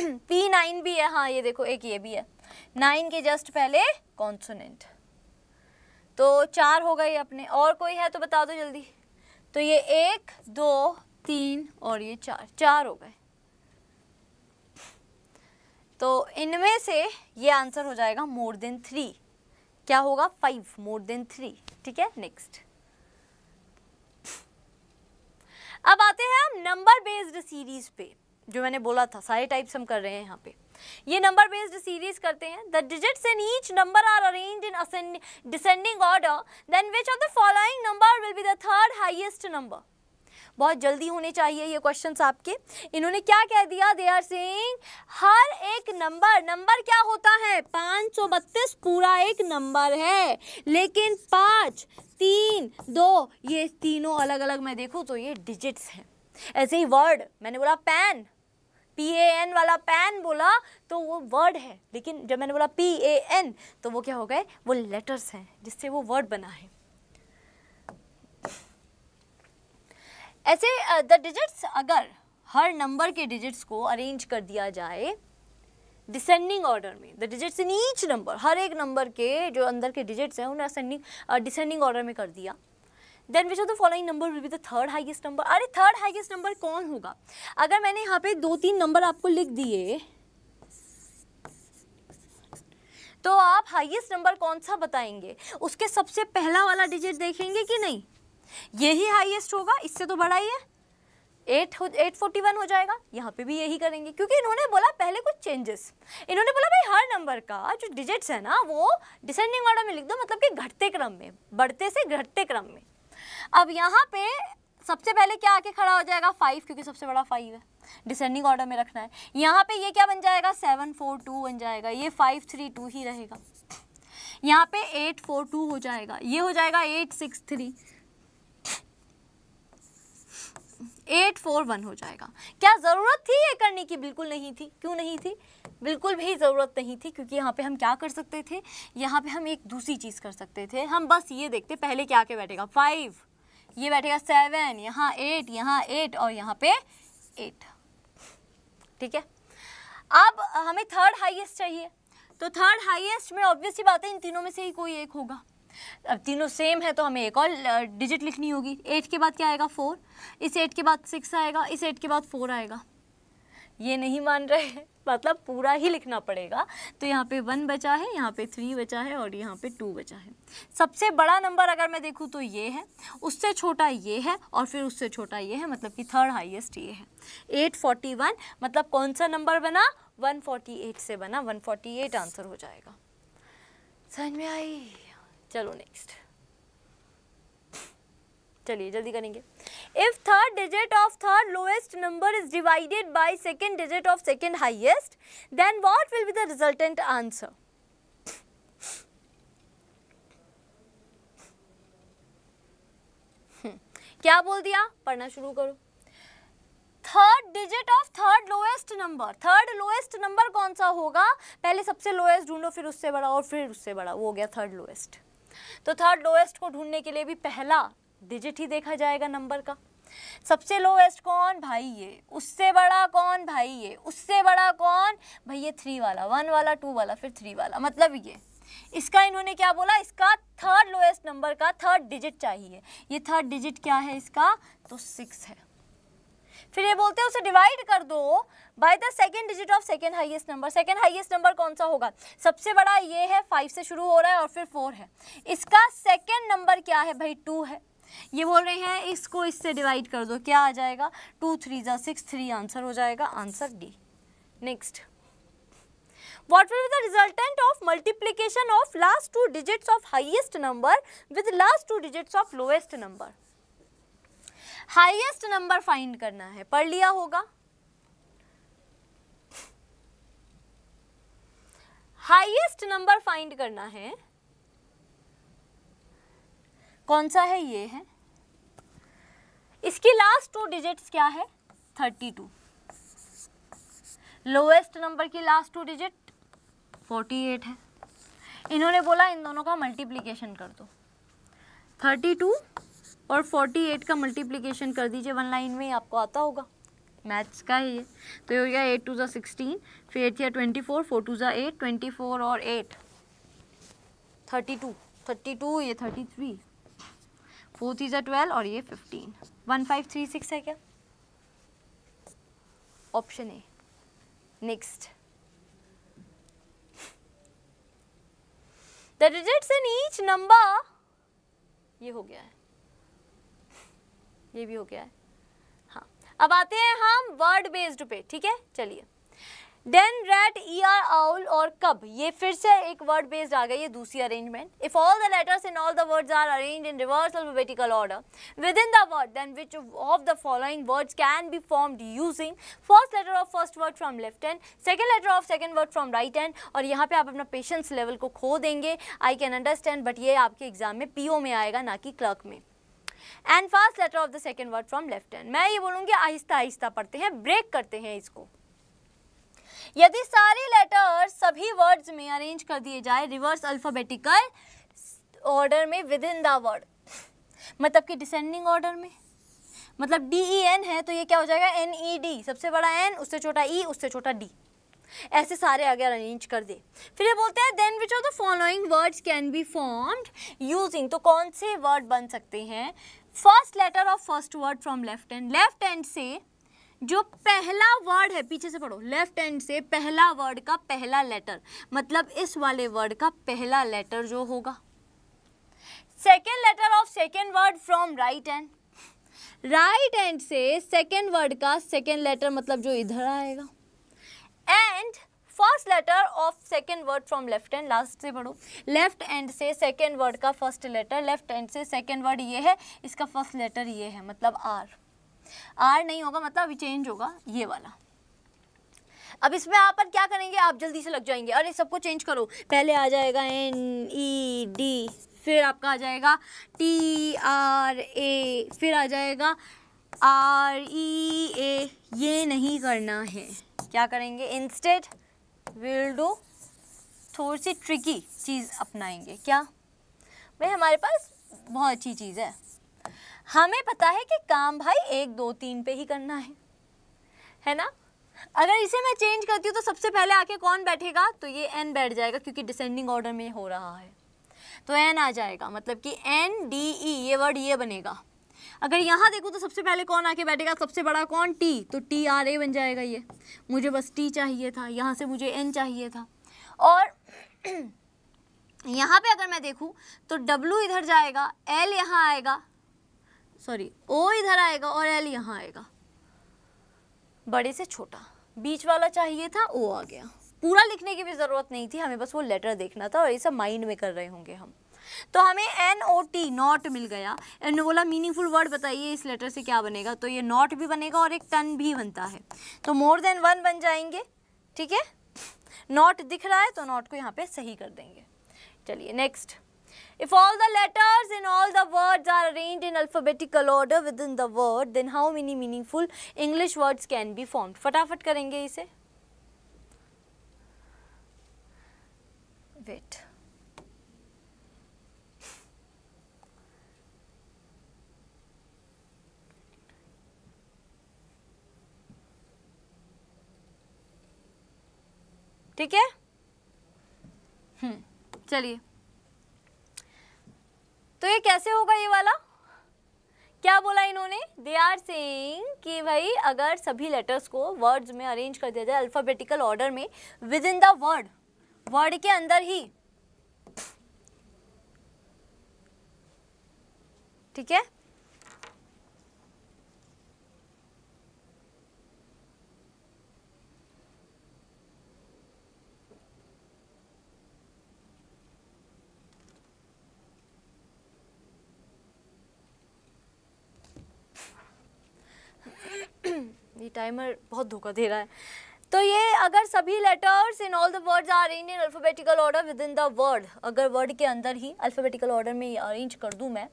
पी नाइन भी है हाँ ये देखो एक ये भी है नाइन के जस्ट पहले कॉन्सोनेंट तो चार हो गए अपने और कोई है तो बता दो जल्दी तो ये एक दो तीन और ये चार चार हो गए तो इनमें से ये आंसर हो जाएगा मोर देन थ्री क्या होगा फाइव मोर देन थ्री ठीक है नेक्स्ट अब आते हैं हम नंबर बेस्ड सीरीज पे जो मैंने बोला था सारे टाइप्स हम कर रहे हैं यहाँ पे ये नंबर बेस्ड सीरीज करते हैं the digits in each number are arrange in descending order then which of the following number will be the third highest number बहुत जल्दी होने चाहिए ये क्वेश्चंस आपके इन्होंने क्या कह दिया दे आर सेइंग हर एक नंबर नंबर क्या होता है पाँच सौ बत्तीस पूरा एक नंबर है लेकिन पाँच तीन दो ये तीनों अलग अलग मैं देखूँ तो ये डिजिट्स हैं ऐसे ही वर्ड मैंने बोला पेन पी ए एन वाला पैन बोला तो वो वर्ड है लेकिन जब मैंने बोला पी ए एन तो वो क्या हो गए वो लेटर्स हैं जिससे वो वर्ड बना है ऐसे द डिजिट्स अगर हर नंबर के डिजिट्स को अरेंज कर दिया जाए डिसेंडिंग ऑर्डर में the digits in each number हर एक नंबर के जो अंदर के डिजिट्स हैं उन्हें असेंडिंग डिसेंडिंग ऑर्डर में कर दिया then which of the following number will be the third highest number अरे थर्ड हाइएस्ट नंबर कौन होगा अगर मैंने यहाँ पे दो तीन नंबर आपको लिख दिए तो आप हाइएस्ट नंबर कौन सा बताएंगे उसके सबसे पहला वाला डिजिट देखेंगे कि नहीं यही हाईएस्ट होगा इससे तो बड़ा ही है एट एट फोर्टी वन हो जाएगा यहाँ पे भी यही करेंगे क्योंकि इन्होंने बोला पहले कुछ चेंजेस इन्होंने बोला भाई हर नंबर का जो डिजिट्स है ना वो डिसेंडिंग ऑर्डर में लिख दो मतलब कि घटते क्रम में बढ़ते से घटते क्रम में अब यहाँ पे सबसे पहले क्या आके खड़ा हो जाएगा फाइव क्योंकि सबसे बड़ा फाइव है डिसेंडिंग ऑर्डर में रखना है यहाँ पे ये क्या बन जाएगा सेवन फोर टू बन जाएगा ये फाइव थ्री टू ही रहेगा यहाँ पे एट फोर टू हो जाएगा ये हो जाएगा eight six three eight four one हो जाएगा क्या ज़रूरत थी ये करने की बिल्कुल नहीं थी क्यों नहीं थी बिल्कुल भी ज़रूरत नहीं थी क्योंकि यहाँ पे हम क्या कर सकते थे यहाँ पे हम एक दूसरी चीज़ कर सकते थे हम बस ये देखते पहले क्या के बैठेगा फाइव ये बैठेगा सेवन यहाँ एट यहाँ एट और यहाँ पे एट ठीक है अब हमें थर्ड हाईएस्ट चाहिए तो थर्ड हाईएस्ट में ऑब्वियसली बात है इन तीनों में से ही कोई एक होगा अब तीनों सेम है तो हमें एक और डिजिट लिखनी होगी एट के बाद क्या आएगा फोर इस एट के बाद सिक्स आएगा इस एट के बाद फोर आएगा ये नहीं मान रहे हैं मतलब पूरा ही लिखना पड़ेगा तो यहाँ पे वन बचा है यहाँ पे थ्री बचा है और यहाँ पे टू बचा है सबसे बड़ा नंबर अगर मैं देखूँ तो ये है उससे छोटा ये है और फिर उससे छोटा ये है मतलब कि थर्ड हाईएस्ट ये है एट फोर्टी वन मतलब कौन सा नंबर बना वन फोर्टी एट से बना वन फोर्टी एट आंसर हो जाएगा समझ में आई चलो नेक्स्ट चलिए जल्दी करेंगे if third digit of third lowest number is divided by second digit of second highest then what will be the resultant answer क्या बोल दिया पढ़ना शुरू करो third digit of third lowest number third lowest number कौन सा होगा पहले सबसे लोएस्ट ढूंढो फिर उससे बड़ा और फिर उससे बड़ा वो हो गया थर्ड लोएस्ट तो थर्ड लोएस्ट को ढूंढने के लिए भी पहला डिजिट ही देखा जाएगा नंबर का सबसे लोएस्ट कौन भाई ये उससे बड़ा कौन भाई ये उससे बड़ा कौन भाई ये थ्री वाला वन वाला टू वाला फिर थ्री वाला मतलब ये इसका इन्होंने क्या बोला इसका थर्ड लोएस्ट नंबर का थर्ड डिजिट चाहिए ये थर्ड डिजिट क्या है इसका तो सिक्स है फिर ये बोलते हैं उसे डिवाइड कर दो by the second digit of second highest number second highest number कौन सा होगा सबसे बड़ा ये है फाइव से शुरू हो रहा है और फिर फोर है इसका सेकेंड नंबर क्या है भाई टू है ये बोल रहे हैं इसको इससे डिवाइड कर दो क्या आ जाएगा टू थ्री जा सिक्स थ्री आंसर हो जाएगा answer D next what will the resultant of multiplication of last two digits of highest number with last two digits of lowest number highest number find करना है पढ़ लिया होगा highest number find करना है कौन सा है ये है इसकी लास्ट टू डिजिट्स क्या है थर्टी टू लोएस्ट नंबर की last two digit forty eight है इन्होंने बोला इन दोनों का मल्टीप्लिकेशन कर दो थर्टी टू और फोर्टी एट का मल्टीप्लिकेशन कर दीजिए वन लाइन में आपको आता होगा मैथ्स का ही है तो ये हो गया एट टू ज़ा सिक्सटीन फिर एट या ट्वेंटी फोर फोर टू ज़ा एट ट्वेंटी फोर और eight thirty two thirty two ये थर्टी थ्री फोर थ्री जै ट्वेल्व और ये fifteen one five three six है क्या option A next the digits in each number ये हो गया है ये भी हो गया है हाँ अब आते हैं हम वर्ड बेस्ड पे ठीक है चलिए डेन रेट ईयर आउल और कब ये फिर से एक वर्ड बेस्ड आ गई है दूसरी arrangement if all the letters in all the words are arrange in reverse alphabetical order within the word then which of the following words can be formed using first letter of first word from left hand second letter of second word from right hand और यहाँ पे आप अपना patience level को खो देंगे I can understand but ये आपके एग्जाम में पी में आएगा ना कि क्लर्क में and first letter of the second word from left hand मैं ये बोलूँगी आहिस्ता आहिस्ता पढ़ते हैं ब्रेक करते हैं इसको यदि सारे लेटर सभी वर्ड्स में अरेंज कर दिए जाए रिवर्स अल्फ़ाबेटिकल ऑर्डर में विद इन द वर्ड मतलब कि डिसेंडिंग ऑर्डर में मतलब डी ई एन है तो ये क्या हो जाएगा एन ई डी सबसे बड़ा एन उससे छोटा ई e, उससे छोटा डी ऐसे सारे आगे अरेंज कर दे फिर ये बोलते हैं then which of the following words can be formed using तो कौन से वर्ड बन सकते हैं first letter of first word from left end left end से जो पहला वर्ड है पीछे से पढ़ो लेफ्ट हैंड से पहला वर्ड का पहला लेटर मतलब इस वाले वर्ड का पहला लेटर जो होगा second letter of second word from right hand right hand से सेकेंड वर्ड का सेकेंड लेटर मतलब जो इधर आएगा and first letter of second word from left hand last से पढ़ो लेफ्ट हैंड से सेकेंड वर्ड का फर्स्ट लेटर लेफ्ट हैंड से सेकेंड वर्ड ये है इसका फर्स्ट लेटर ये है मतलब आर आर नहीं होगा मतलब अभी चेंज होगा ये वाला अब इसमें आप पर क्या करेंगे आप जल्दी से लग जाएंगे अरे सबको चेंज करो पहले आ जाएगा एन ई डी फिर आपका आ जाएगा टी आर ए फिर आ जाएगा आर ई ए ये नहीं करना है क्या करेंगे इंस्टेड विल डू थोड़ी सी ट्रिकी चीज़ अपनाएंगे क्या भाई हमारे पास बहुत अच्छी चीज़ है हमें पता है कि काम भाई एक दो तीन पे ही करना है है ना अगर इसे मैं चेंज करती हूँ तो सबसे पहले आके कौन बैठेगा तो ये एन बैठ जाएगा क्योंकि डिसेंडिंग ऑर्डर में हो रहा है तो एन आ जाएगा मतलब कि एन डी ई ये वर्ड ये बनेगा अगर यहाँ देखो तो सबसे पहले कौन आके बैठेगा सबसे बड़ा कौन टी तो टी आर ए बन जाएगा ये मुझे बस टी चाहिए था यहाँ से मुझे एन चाहिए था और यहाँ पे अगर मैं देखूँ तो डब्लू इधर जाएगा एल यहाँ आएगा सॉरी ओ इधर आएगा और एल यहाँ आएगा बड़े से छोटा बीच वाला चाहिए था ओ आ गया पूरा लिखने की भी ज़रूरत नहीं थी हमें बस वो लेटर देखना था और ये सब माइंड में कर रहे होंगे हम तो हमें एन ओ टी नॉट मिल गया एन बोला मीनिंगफुल वर्ड बताइए इस लेटर से क्या बनेगा तो ये नॉट भी बनेगा और एक टन भी बनता है तो मोर देन वन बन जाएंगे ठीक है नॉट दिख रहा है तो नॉट को यहाँ पे सही कर देंगे चलिए next If all the letters in all the words are arranged in alphabetical order within the word, then how many meaningful English words can be formed? फटाफट करेंगे इसे Wait. ठीक है चलिए तो ये कैसे होगा ये वाला क्या बोला इन्होंने दे आर सेंग कि भाई अगर सभी लेटर्स को वर्ड्स में अरेंज कर दिया जाए अल्फ़ाबेटिकल ऑर्डर में within the word word के अंदर ही ठीक है टाइमर बहुत धोखा दे रहा है तो ये अगर सभी letters in all the words are in in alphabetical order within the word अगर वर्ड के अंदर ही अल्फ़ाबेटिकल ऑर्डर में अरेंज कर दूँ मैं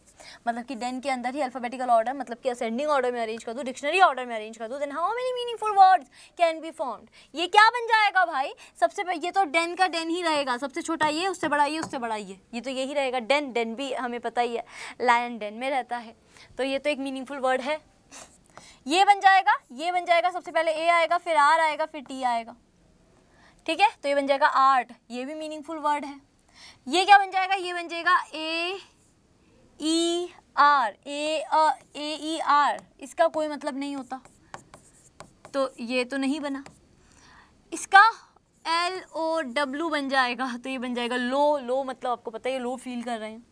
मतलब कि डेन के अंदर ही अल्फ़ाबेटिकल ऑर्डर मतलब कि असेंडिंग ऑर्डर में अरेंज कर दूँ डिक्शनरी ऑर्डर में अरेंज कर दूँ then how many meaningful words can be formed ये क्या बन जाएगा भाई सबसे ये तो डेन का डेन ही रहेगा सबसे छोटा ये उससे बड़ा ये उससे बड़ा ये ये तो यही रहेगा डेन डेन भी हमें पता ही है लायन डेन में रहता है तो ये तो एक मीनिंगफुल वर्ड है ये बन जाएगा ये बन जाएगा सबसे पहले ए आएगा फिर आर आएगा फिर टी आएगा ठीक है तो ये बन जाएगा आर्ट ये भी मीनिंगफुल वर्ड है ये क्या बन जाएगा ये बन जाएगा ए E R A A E R इसका कोई मतलब नहीं होता तो ये तो नहीं बना इसका एल ओ डब्लू बन जाएगा तो ये बन जाएगा लो लो मतलब आपको पता है लो फील कर रहे हैं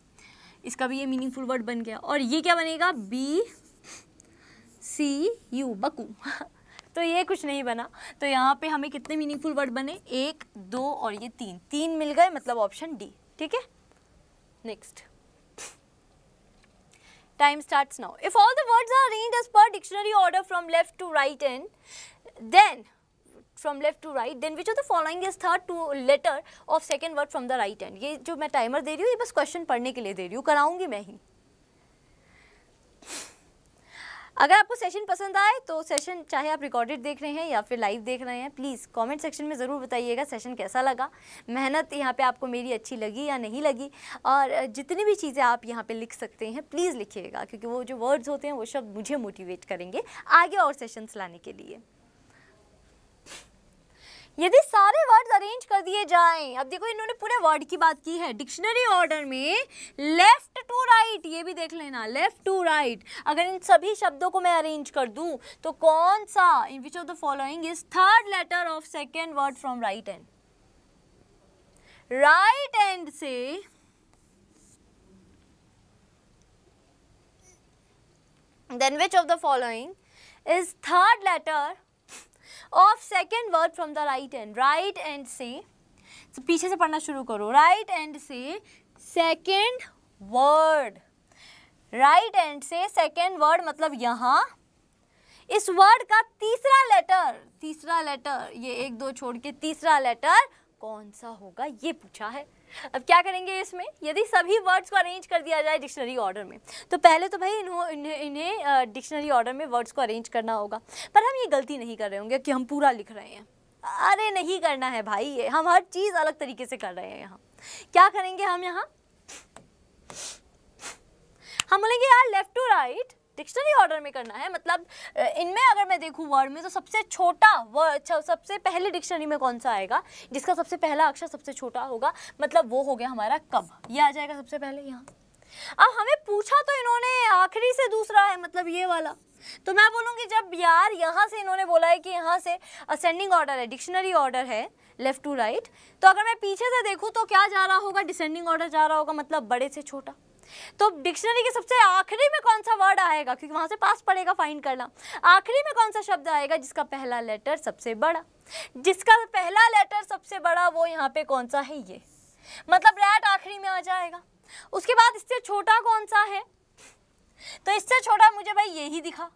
इसका भी ये मीनिंगफुल वर्ड बन गया और ये क्या बनेगा बी सी यू बकू तो ये कुछ नहीं बना तो यहाँ पे हमें कितने मीनिंगफुल वर्ड बने एक दो और ये तीन तीन मिल गए मतलब ऑप्शन डी ठीक है next time start now if all the words are read as per dictionary order from left to right and then from left to right then which of the following is third to letter of second word from the right end ये जो मैं timer दे रही हूँ ये बस question पढ़ने के लिए दे रही हूँ कराऊंगी मैं ही अगर आपको सेशन पसंद आए तो सेशन चाहे आप रिकॉर्डेड देख रहे हैं या फिर लाइव देख रहे हैं प्लीज़ कमेंट सेक्शन में ज़रूर बताइएगा सेशन कैसा लगा मेहनत यहाँ पे आपको मेरी अच्छी लगी या नहीं लगी और जितनी भी चीज़ें आप यहाँ पे लिख सकते हैं प्लीज़ लिखिएगा क्योंकि वो जो वर्ड्स होते हैं वो शब्द मुझे मोटिवेट करेंगे आगे और सेशन्स लाने के लिए यदि सारे वर्ड अरेंज कर दिए जाएं अब देखो इन्होंने पूरे वर्ड की बात की है डिक्शनरी ऑर्डर में लेफ्ट टू राइट ये भी देख लेना लेफ्ट टू राइट अगर इन सभी शब्दों को मैं अरेंज कर दूं तो कौन सा in which of the following is third letter of second word from right end right end से then which of the following is third letter of second word from the right end right end से तो पीछे से पढ़ना शुरू करो right end से second word right end से सेकेंड वर्ड मतलब यहाँ इस वर्ड का तीसरा लेटर तीसरा लेटर ये एक दो छोड़ के तीसरा लेटर कौन सा होगा ये पूछा है अब क्या करेंगे इसमें यदि सभी वर्ड्स को अरेंज कर दिया जाए डिक्शनरी ऑर्डर में तो पहले तो भाई इन्हों इन्हें इन्हें डिक्शनरी ऑर्डर में वर्ड्स को अरेंज करना होगा पर हम ये गलती नहीं कर रहे होंगे कि हम पूरा लिख रहे हैं अरे नहीं करना है भाई ये हम हर चीज़ अलग तरीके से कर रहे हैं यहाँ क्या करेंगे हम यहाँ हम बोलेंगे यार left to right dictionary order में करना है मतलब इनमें अगर मैं देखूँ वर्ड में तो सबसे छोटा वर्ड अच्छा, सबसे पहले डिक्शनरी में कौन सा आएगा जिसका सबसे पहला अक्षर सबसे छोटा होगा मतलब वो हो गया हमारा कब ये आ जाएगा सबसे पहले यहाँ अब हमें पूछा तो इन्होंने आखिरी से दूसरा है मतलब ये वाला तो मैं बोलूँगी जब यार यहाँ से इन्होंने बोला है कि यहाँ से असेंडिंग ऑर्डर है डिक्शनरी ऑर्डर है लेफ़्ट टू राइट तो अगर मैं पीछे से देखूँ तो क्या जा रहा होगा डिसेंडिंग ऑर्डर जा रहा होगा मतलब बड़े से छोटा तो डिक्शनरी के सबसे आखिरी में कौन सा वर्ड आएगा क्योंकि वहां से पास पड़ेगा फाइंड करना आखिरी में कौन सा शब्द आएगा जिसका पहला लेटर सबसे बड़ा जिसका पहला लेटर सबसे बड़ा वो यहाँ पे कौन सा है ये मतलब रैट आखिरी में आ जाएगा उसके बाद इससे छोटा कौन सा है तो इससे छोटा मुझे भाई ये ही दिखा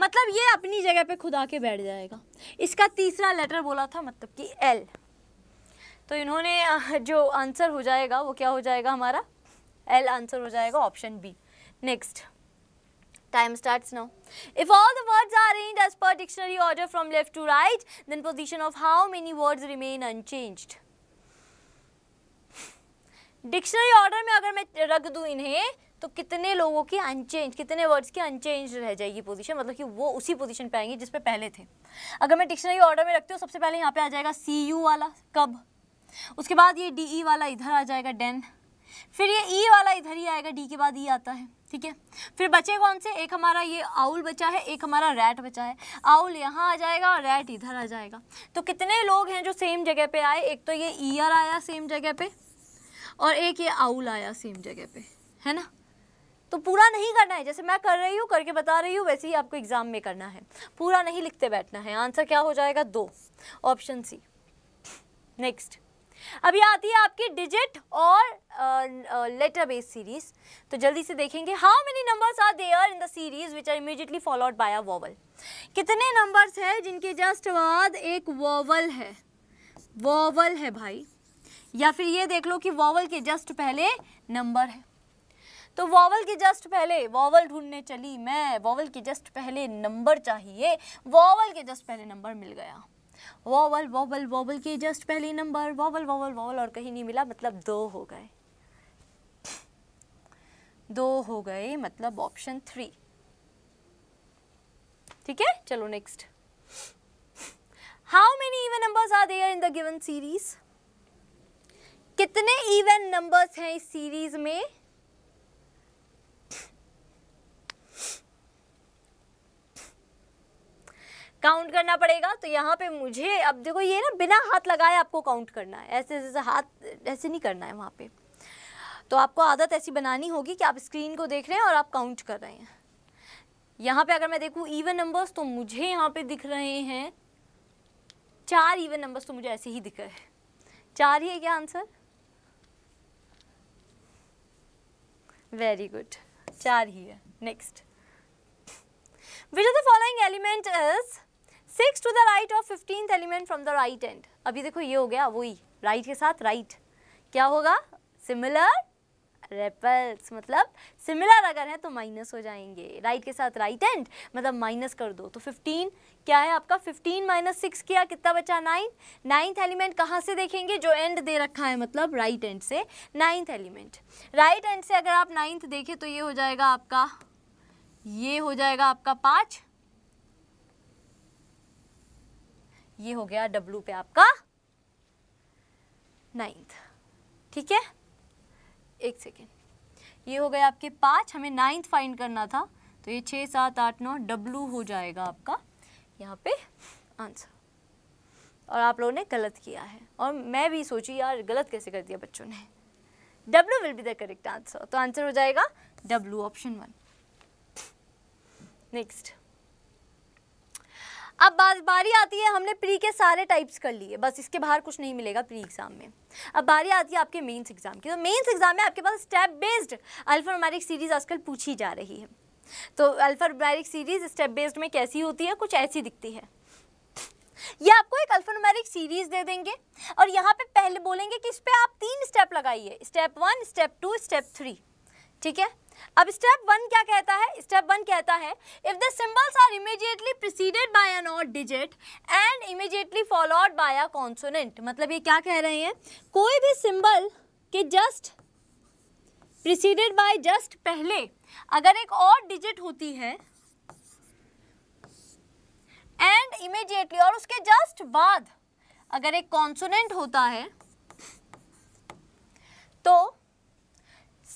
मतलब ये अपनी जगह पे खुद आके बैठ जाएगा इसका तीसरा लेटर बोला था मतलब कि एल तो इन्होंने जो आंसर हो जाएगा वो क्या हो जाएगा हमारा एल आंसर हो जाएगा option B next time start now if all the words are arranged as per dictionary order from left to right, then position of how many words remain dictionary order में अगर मैं रख दूँ इन्हें तो कितने लोगों की अनचेंज कितने वर्ड्स की अनचेंज रह जाएगी पोजीशन मतलब कि वो उसी पोजीशन पे आएंगे जिस पे पहले थे अगर मैं डिक्शनरी ऑर्डर में रखती हूँ सबसे पहले यहाँ पे आ जाएगा सी यू वाला कब उसके बाद ये डी ई e वाला इधर आ जाएगा डेन फिर ये ई e वाला इधर ही आएगा डी के बाद ई e आता है ठीक है फिर बचे कौन से एक हमारा ये आउल बचा है एक हमारा रैट बचा है आउल यहाँ आ जाएगा और रैट इधर आ जाएगा तो कितने लोग हैं जो सेम जगह पे आए एक तो ये ई e आर आया सेम जगह पे और एक ये आउल आया सेम जगह पे है ना तो पूरा नहीं करना है जैसे मैं कर रही हूँ करके बता रही हूँ वैसे ही आपको एग्ज़ाम में करना है पूरा नहीं लिखते बैठना है आंसर क्या हो जाएगा दो ऑप्शन सी नेक्स्ट अभी आती है आपकी डिजिट और लेटर बेस सीरीज तो जल्दी से देखेंगे how many numbers are there in the series which are immediately followed by a vowel कितने नंबर्स है जिनके जस्ट बाद एक वॉवल है वॉवल है भाई या फिर ये देख लो कि वॉवल के जस्ट पहले नंबर है तो वॉवल के जस्ट पहले वॉवल ढूंढने चली मैं वॉवल के जस्ट पहले नंबर चाहिए वॉवल के जस्ट पहले नंबर मिल गया वॉवल वॉवल वॉवल के जस्ट पहले नंबर वॉवल वॉवल वॉवल और कहीं नहीं मिला मतलब दो हो गए दो हो गए मतलब ऑप्शन थ्री ठीक है चलो next how many even numbers are there in the given series कितने इवन नंबर्स हैं इस सीरीज में काउंट करना पड़ेगा तो यहाँ पे मुझे अब देखो ये ना बिना हाथ लगाए आपको काउंट करना है ऐसे जैसे हाथ ऐसे नहीं करना है वहाँ पे तो आपको आदत ऐसी बनानी होगी कि आप स्क्रीन को देख रहे हैं और आप काउंट कर रहे हैं यहाँ पे अगर मैं देखूँ इवन नंबर्स तो मुझे यहाँ पे दिख रहे हैं चार इवन नंबर्स तो मुझे ऐसे ही दिख रहे हैं चार ही है क्या आंसर वेरी गुड चार ही है next which of the following element is six to the right of fifteenth element from the right end अभी देखो ये हो गया वही राइट के साथ राइट क्या होगा सिमिलर रेपल्स मतलब सिमिलर अगर है तो माइनस हो जाएंगे राइट के साथ राइट एंड मतलब माइनस कर दो तो फिफ्टीन क्या है आपका फिफ्टीन माइनस सिक्स किया कितना बचा नाइन नाइन्थ एलिमेंट कहाँ से देखेंगे जो एंड दे रखा है मतलब राइट एंड से नाइन्थ एलिमेंट राइट एंड से अगर आप नाइन्थ देखें तो ये हो जाएगा आपका ये हो जाएगा आपका पाँच ये हो गया डब्लू पे आपका नाइन्थ ठीक है एक सेकेंड ये हो गए आपके पाँच हमें नाइन्थ फाइंड करना था तो ये छः सात आठ नौ डब्लू हो जाएगा आपका यहाँ पे आंसर और आप लोगों ने गलत किया है और मैं भी सोची यार गलत कैसे कर दिया बच्चों ने W will be the correct answer तो आंसर हो जाएगा डब्लू ऑप्शन वन नेक्स्ट अब बार बारी आती है हमने प्री के सारे टाइप्स कर लिए बस इसके बाहर कुछ नहीं मिलेगा प्री एग्जाम में अब बारी आती है आपके मेंस एग्जाम की तो मेंस एग्जाम में आपके पास स्टेप बेस्ड अल्फानोमैरिक सीरीज आजकल पूछी जा रही है तो अल्फानोमैरिक सीरीज स्टेप बेस्ड में कैसी होती है कुछ ऐसी दिखती है ये आपको एक अल्फानोमेरिक सीरीज दे देंगे और यहाँ पे पहले बोलेंगे कि इस पर आप तीन स्टेप लगाइए step one step two step three ठीक है अब स्टेप वन क्या कहता है स्टेप वन कहता है if the symbols are immediately preceded by an odd digit and immediately followed by a consonant मतलब ये क्या कह रहे हैं कोई भी सिंबल के जस्ट प्रिसीडेड बाय जस्ट पहले अगर एक और डिजिट होती है एंड इमीजिएटली और उसके जस्ट बाद अगर एक कॉन्सोनेंट होता है तो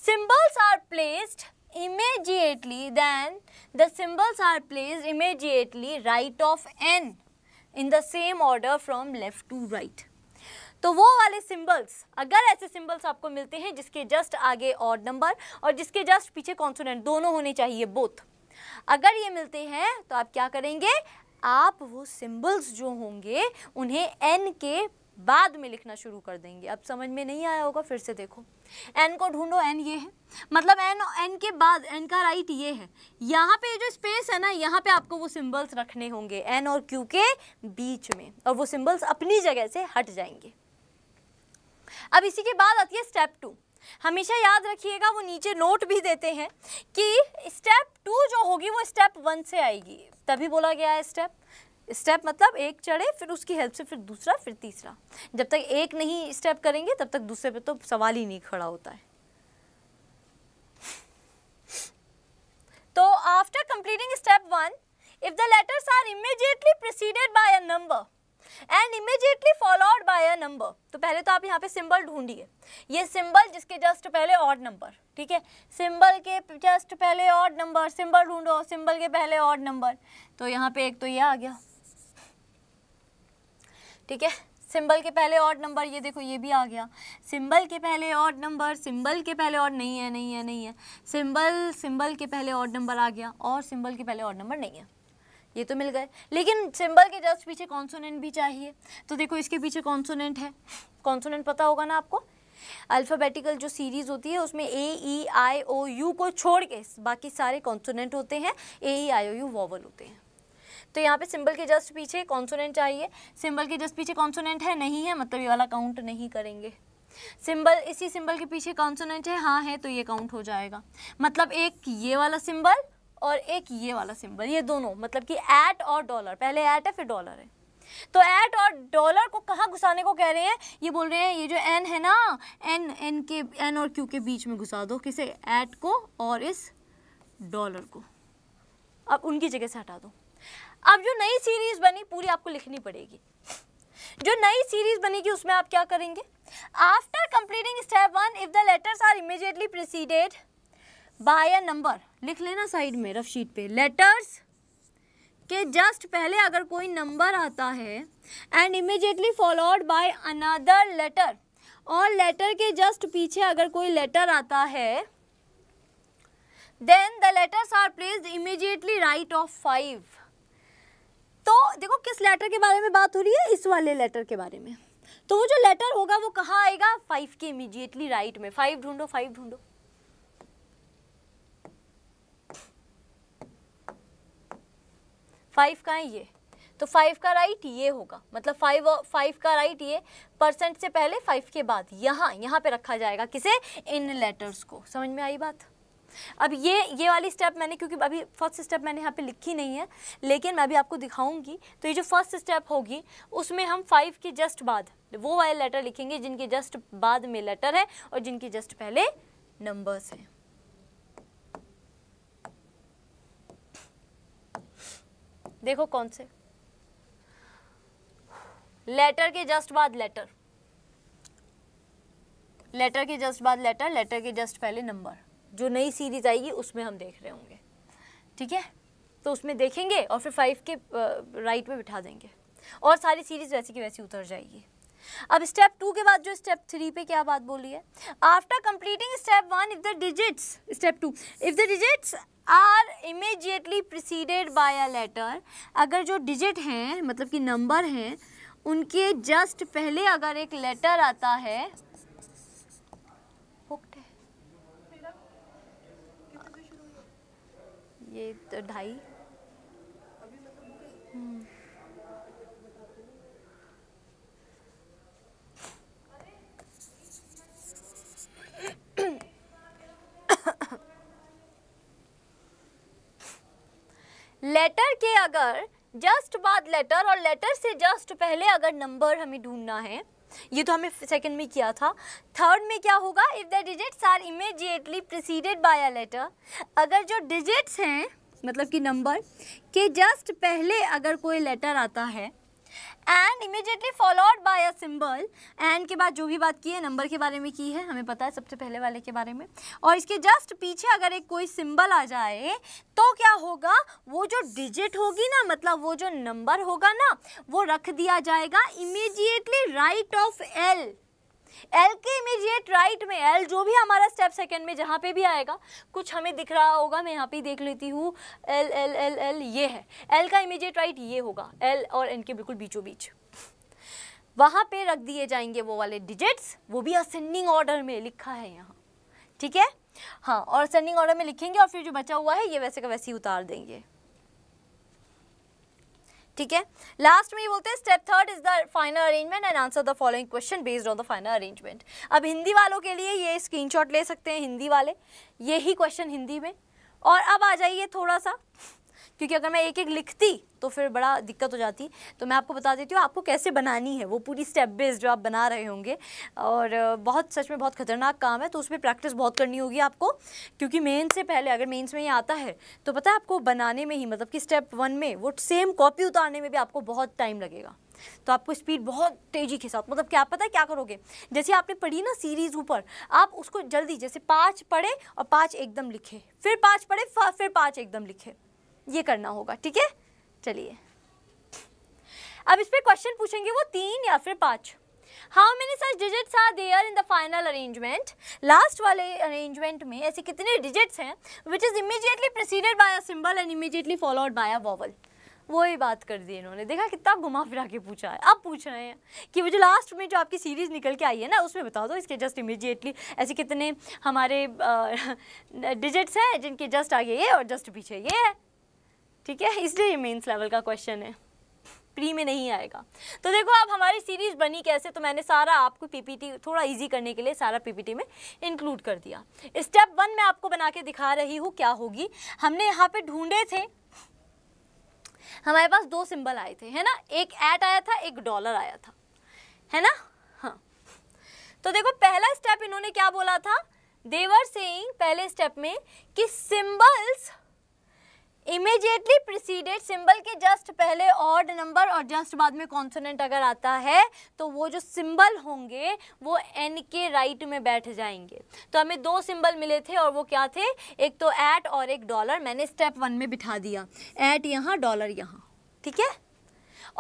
symbols are placed immediately then the symbols are placed immediately right of n in the same order from left to right तो वो वाले सिंबल्स अगर ऐसे सिंबल्स आपको मिलते हैं जिसके जस्ट आगे और नंबर और जिसके जस्ट पीछे कॉन्सोनेंट दोनों होने चाहिए बोथ अगर ये मिलते हैं तो आप क्या करेंगे आप वो सिंबल्स जो होंगे उन्हें एन के बाद में लिखना शुरू कर देंगे अब समझ में नहीं आया होगा फिर से देखो एन को ढूंढो एन ये है मतलब एन एन के बाद एन का राइट ये है यहाँ पे जो स्पेस है ना यहाँ पे आपको वो सिंबल्स रखने होंगे एन और क्यू के बीच में और वो सिंबल्स अपनी जगह से हट जाएंगे अब इसी के बाद आती है स्टेप टू हमेशा याद रखिएगा वो नीचे नोट भी देते हैं कि स्टेप टू जो होगी वो स्टेप वन से आएगी तभी बोला गया है स्टेप स्टेप मतलब एक चढ़े फिर उसकी हेल्प से फिर दूसरा फिर तीसरा जब तक एक नहीं स्टेप करेंगे तब तक दूसरे पे तो सवाल ही नहीं खड़ा होता है तो after completing step one if the letters are immediately preceded by a number and immediately followed by a number तो पहले तो आप यहाँ पे सिंबल ढूंढिए ये सिंबल जिसके जस्ट पहले ऑड नंबर ठीक है सिंबल के जस्ट पहले ऑड नंबर सिंबल ढूंढो सिंबल के पहले ऑड नंबर तो यहाँ पे एक तो ये आ गया ठीक है सिंबल के पहले ऑड नंबर ये देखो ये भी आ गया सिंबल के पहले ऑड नंबर सिंबल के पहले ऑड नहीं है नहीं है नहीं है सिंबल सिंबल के पहले ऑड नंबर आ गया और सिंबल के पहले ऑड नंबर नहीं है ये तो मिल गए लेकिन सिंबल के जस्ट पीछे कॉन्सोनेंट भी चाहिए तो देखो इसके पीछे कॉन्सोनेंट है कॉन्सोनेंट पता होगा ना आपको अल्फ़ाबेटिकल जो सीरीज़ होती है उसमें ए ई आई ओ यू को छोड़ के बाकी सारे कॉन्सोनेंट होते हैं ए ई आई ओ यू वॉवल होते हैं तो यहाँ पे सिंबल के जस्ट पीछे कॉन्सोनेंट चाहिए सिंबल के जस्ट पीछे कॉन्सोनेंट है नहीं है मतलब ये वाला काउंट नहीं करेंगे सिंबल इसी सिंबल के पीछे कॉन्सोनेंट है हाँ है तो ये काउंट हो जाएगा मतलब एक ये वाला सिंबल और एक ये वाला सिंबल ये दोनों मतलब कि ऐट और डॉलर पहले ऐट है फिर डॉलर है तो ऐट और डॉलर को कहाँ घुसाने को कह रहे हैं ये बोल रहे हैं ये जो एन है ना एन एन के एन और क्यू के बीच में घुसा दो किसे ऐट को और इस डॉलर को अब उनकी जगह से हटा दो अब जो नई सीरीज बनी पूरी आपको लिखनी पड़ेगी जो नई सीरीज बनेगी उसमें आप क्या करेंगे after completing step one if the letters are immediately preceded by a number लिख लेना साइड में रफ शीट पे लेटर्स के जस्ट पहले अगर कोई नंबर आता है and immediately followed by another letter और लेटर के जस्ट पीछे अगर कोई लेटर आता है then the letters are placed immediately right of five तो देखो किस लेटर के बारे में बात हो रही है इस वाले लेटर के बारे में तो वो जो लेटर होगा वो कहाँ आएगा फाइव के इमीजिएटली राइट में फाइव ढूंढो फाइव ढूंढो फाइव का है ये तो फाइव का राइट ये होगा मतलब फाइव फाइव का राइट ये परसेंट से पहले फाइव के बाद यहाँ यहाँ पे रखा जाएगा किसे इन लेटर्स को समझ में आई बात अब ये ये वाली स्टेप मैंने क्योंकि अभी फर्स्ट स्टेप मैंने यहाँ पे लिखी नहीं है लेकिन मैं अभी आपको दिखाऊंगी तो ये जो फर्स्ट स्टेप होगी उसमें हम फाइव के जस्ट बाद वो वाले लेटर लिखेंगे जिनके जस्ट बाद में लेटर है और जिनके जस्ट पहले नंबर्स हैं देखो कौन से लेटर के जस्ट बाद लेटर लेटर के जस्ट बाद लेटर लेटर के जस्ट पहले नंबर जो नई सीरीज़ आएगी उसमें हम देख रहे होंगे ठीक है तो उसमें देखेंगे और फिर फाइव के राइट में बिठा देंगे और सारी सीरीज़ वैसी की वैसी उतर जाएगी अब स्टेप टू के बाद जो स्टेप थ्री पे क्या बात बोली है after completing step one if the digits step two if the digits are immediately preceded by a letter अगर जो डिजिट हैं मतलब कि नंबर हैं उनके जस्ट पहले अगर एक लेटर आता है ये तो ढाई लेटर हम्म। के अगर जस्ट बाद लेटर और लेटर से जस्ट पहले अगर नंबर हमें ढूंढना है ये तो हमें सेकंड में किया था थर्ड में क्या होगा if the digits are immediately preceded by a letter अगर जो डिजिट्स हैं मतलब कि नंबर के जस्ट पहले अगर कोई लेटर आता है and immediately followed by a symbol and के बाद जो भी बात की है नंबर के बारे में की है हमें पता है सबसे पहले वाले के बारे में और इसके जस्ट पीछे अगर एक कोई सिंबल आ जाए तो क्या होगा वो जो डिजिट होगी ना मतलब वो जो नंबर होगा ना वो रख दिया जाएगा immediately right of L L के इमीजिएट राइट में एल जो भी हमारा स्टेप सेकंड में जहाँ पे भी आएगा कुछ हमें दिख रहा होगा मैं यहाँ पे देख लेती हूँ एल एल एल एल ये है एल का इमीजिएट राइट ये होगा एल और एन के बिल्कुल बीचों बीच वहाँ पे रख दिए जाएंगे वो वाले डिजिट्स वो भी असेंडिंग ऑर्डर में लिखा है यहाँ ठीक है हाँ और असेंडिंग ऑर्डर में लिखेंगे और फिर जो बचा हुआ है ये वैसे का वैसे ही उतार देंगे ठीक है लास्ट में ये बोलते हैं step third is the final arrangement and answer the following question based on the final arrangement अब हिंदी वालों के लिए ये स्क्रीनशॉट ले सकते हैं हिंदी वाले यही क्वेश्चन हिंदी में और अब आ जाइए थोड़ा सा क्योंकि अगर मैं एक एक लिखती तो फिर बड़ा दिक्कत हो जाती तो मैं आपको बता देती हूँ आपको कैसे बनानी है वो पूरी स्टेप बेस्ड जो आप बना रहे होंगे और बहुत सच में बहुत खतरनाक काम है तो उसमें प्रैक्टिस बहुत करनी होगी आपको क्योंकि मेन से पहले अगर मेन्स में ये आता है तो पता है आपको बनाने में ही मतलब कि स्टेप वन में वो सेम कॉपी उतारने में भी आपको बहुत टाइम लगेगा तो आपको स्पीड बहुत तेजी के साथ मतलब क्या पता है क्या करोगे जैसे आपने पढ़ी ना सीरीज ऊपर आप उसको जल्दी जैसे पाँच पढ़े और पाँच एकदम लिखे फिर पाँच पढ़े फिर पाँच एकदम लिखे ये करना होगा ठीक है चलिए अब इस पर क्वेश्चन पूछेंगे वो तीन या फिर पाँच how many such digits are there in the final arrangement last वाले अरेंजमेंट में ऐसे कितने डिजिट्स हैं which is immediately proceeded by a symbol and immediately followed by a vowel वही बात कर दी इन्होंने देखा कितना घुमा फिरा के पूछा है अब पूछ रहे हैं कि वो जो लास्ट में जो आपकी सीरीज़ निकल के आई है ना उसमें बता दो इसके जस्ट इमीजिएटली ऐसे कितने हमारे डिजिट्स हैं जिनके जस्ट आगे ये और जस्ट पीछे ये है ठीक है इसलिए मेन्स लेवल का क्वेश्चन है प्री में नहीं आएगा तो देखो अब हमारी सीरीज़ बनी कैसे तो मैंने सारा आपको पीपीटी थोड़ा इजी करने के लिए सारा पीपीटी में इंक्लूड कर दिया स्टेप वन में आपको बना के दिखा रही हूँ क्या होगी हमने यहाँ पे ढूंढे थे हमारे पास दो सिंबल आए थे है ना एक एट आया था एक डॉलर आया था है ना हाँ तो देखो पहला स्टेप इन्होंने क्या बोला था देवर सेइंग पहले स्टेप में कि सिंबल्स इमीजिएटली प्रिसीडेड सिंबल के जस्ट पहले ऑड नंबर और जस्ट बाद में कॉन्सोनेंट अगर आता है तो वो जो सिंबल होंगे वो एन के राइट में बैठ जाएंगे तो हमें दो सिंबल मिले थे और वो क्या थे एक तो एट और एक डॉलर मैंने स्टेप वन में बिठा दिया एट यहाँ डॉलर यहाँ ठीक है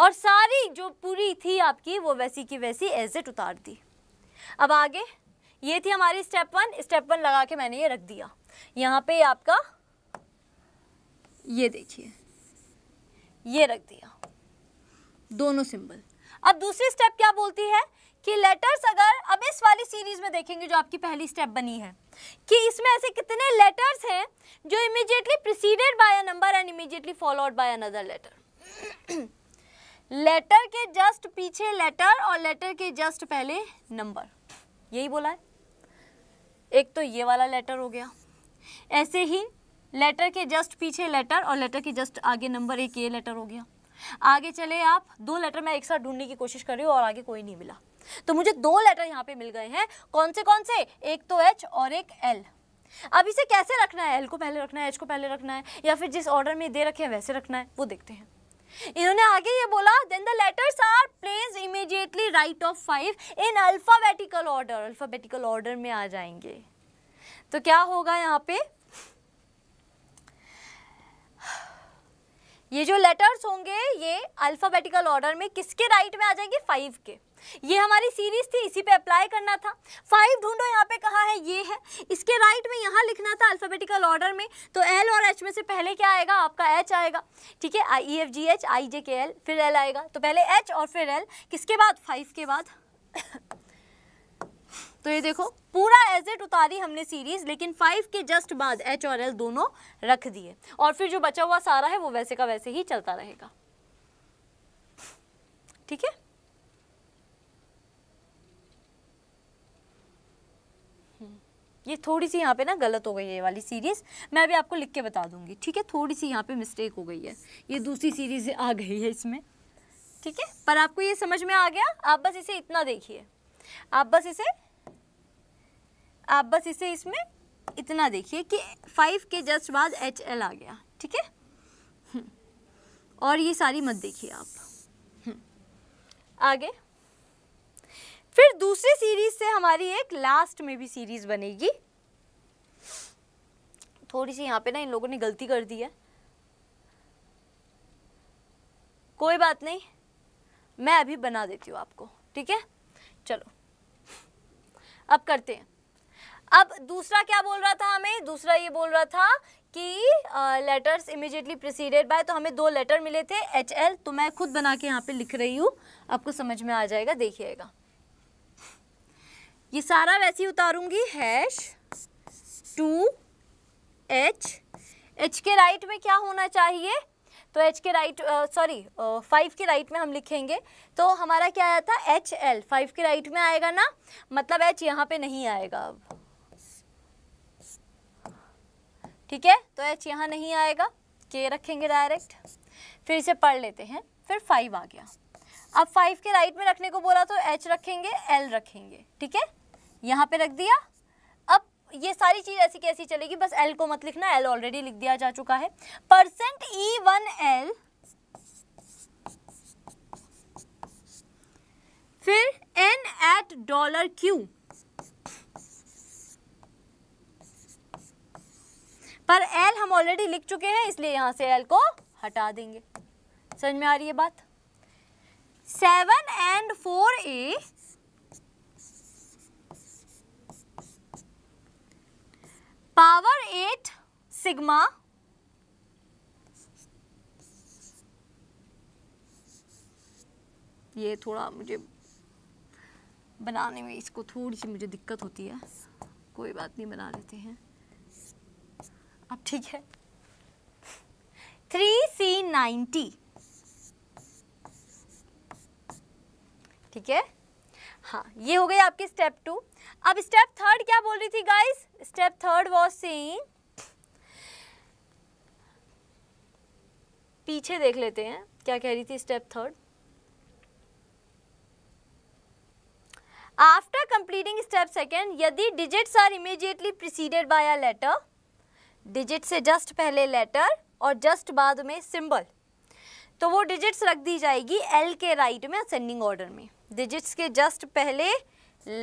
और सारी जो पूरी थी आपकी वो वैसी की वैसी एज इट उतार दी अब आगे ये थी हमारी स्टेप वन स्टेप वन लगा के मैंने ये रख दिया यहाँ पे आपका ये देखिए ये रख दिया दोनों सिंबल अब दूसरी स्टेप क्या बोलती है कि लेटर्स अगर अब इस वाली सीरीज में देखेंगे जो आपकी पहली स्टेप बनी है कि इसमें ऐसे कितने लेटर्स हैं जो immediately preceded by a number and immediately followed by another letter letter के जस्ट पीछे लेटर और लेटर के जस्ट पहले नंबर यही बोला है एक तो ये वाला लेटर हो गया ऐसे ही लेटर के जस्ट पीछे लेटर और लेटर के जस्ट आगे नंबर एक ये लेटर हो गया आगे चले आप दो लेटर मैं एक साथ ढूंढने की कोशिश कर रही हूँ और आगे कोई नहीं मिला तो मुझे दो लेटर यहाँ पे मिल गए हैं कौन से कौन से एक तो एच और एक एल अब इसे कैसे रखना है एल को पहले रखना है एच को पहले रखना है या फिर जिस ऑर्डर में दे रखे हैं वैसे रखना है वो देखते हैं इन्होंने आगे ये बोला then the letters are place immediately right of five in alphabetical order alphabetical order में आ जाएंगे तो क्या होगा यहाँ पे ये जो लेटर्स होंगे ये अल्फ़ाबेटिकल ऑर्डर में किसके राइट में आ जाएंगे फाइव के ये हमारी सीरीज थी इसी पे अप्लाई करना था फाइव ढूंढो यहाँ पे कहा है ये है इसके राइट में यहाँ लिखना था अल्फ़ाबेटिकल ऑर्डर में तो एल और एच में से पहले क्या आएगा आपका एच आएगा ठीक है आई ई F G H I J K L फिर एल आएगा तो पहले एच और फिर एल किसके बाद फाइव के बाद तो ये देखो पूरा एजेट उतारी हमने सीरीज लेकिन फाइव के जस्ट बाद एच और एल दोनों रख दिए और फिर जो बचा हुआ सारा है वो वैसे का वैसे ही चलता रहेगा ठीक है हम्म। ये थोड़ी सी यहाँ पे ना गलत हो गई है ये वाली सीरीज़ मैं अभी आपको लिख के बता दूंगी ठीक है थोड़ी सी यहाँ पे मिस्टेक हो गई है ये दूसरी सीरीज़ आ गई है इसमें ठीक है पर आपको ये समझ में आ गया आप बस इसे इतना देखिए आप बस इसे आप बस इसे इसमें इतना देखिए कि फाइव के जस्ट बाद एच एल आ गया ठीक है हम्म। और ये सारी मत देखिए आप हम्म। आगे फिर दूसरी सीरीज से हमारी एक लास्ट में भी सीरीज बनेगी थोड़ी सी यहाँ पे ना इन लोगों ने गलती कर दी है कोई बात नहीं मैं अभी बना देती हूँ आपको ठीक है चलो अब करते हैं अब दूसरा क्या बोल रहा था हमें दूसरा ये बोल रहा था कि लेटर्स इमिजिएटली प्रिसीडेड बाय तो हमें दो लेटर मिले थे एच एल तो मैं खुद बना के यहाँ पे लिख रही हूँ आपको समझ में आ जाएगा देखिएगा ये सारा वैसे ही उतारूंगी हैश टू एच एच के राइट में क्या होना चाहिए तो एच के राइट सॉरी फाइव के राइट में हम लिखेंगे तो हमारा क्या आया था एच एल फाइव के राइट में आएगा ना मतलब एच यहाँ पे नहीं आएगा अब ठीक है तो एच यहाँ नहीं आएगा के रखेंगे डायरेक्ट फिर इसे पढ़ लेते हैं फिर फाइव आ गया अब फाइव के राइट में रखने को बोला तो एच रखेंगे एल रखेंगे ठीक है यहाँ पे रख दिया अब ये सारी चीज़ ऐसी कैसी चलेगी बस एल को मत लिखना एल ऑलरेडी लिख दिया जा चुका है परसेंट ई वन एल फिर एन एट डॉलर क्यू पर एल हम ऑलरेडी लिख चुके हैं इसलिए यहाँ से एल को हटा देंगे समझ में आ रही है बात seven and four A power eight sigma ये थोड़ा मुझे बनाने में इसको थोड़ी सी मुझे दिक्कत होती है कोई बात नहीं बना लेते हैं अब ठीक है थ्री सी नाइन्टी ठीक है हाँ ये हो गई आपकी स्टेप टू अब स्टेप थर्ड क्या बोल रही थी guys step third was seen पीछे देख लेते हैं क्या कह रही थी step third after completing step second यदि digits are immediately preceded by a letter digit से जस्ट पहले लेटर और जस्ट बाद में सिंबल तो वो डिजिट्स रख दी जाएगी एल के राइट में असेंडिंग ऑर्डर में डिजिट्स के जस्ट पहले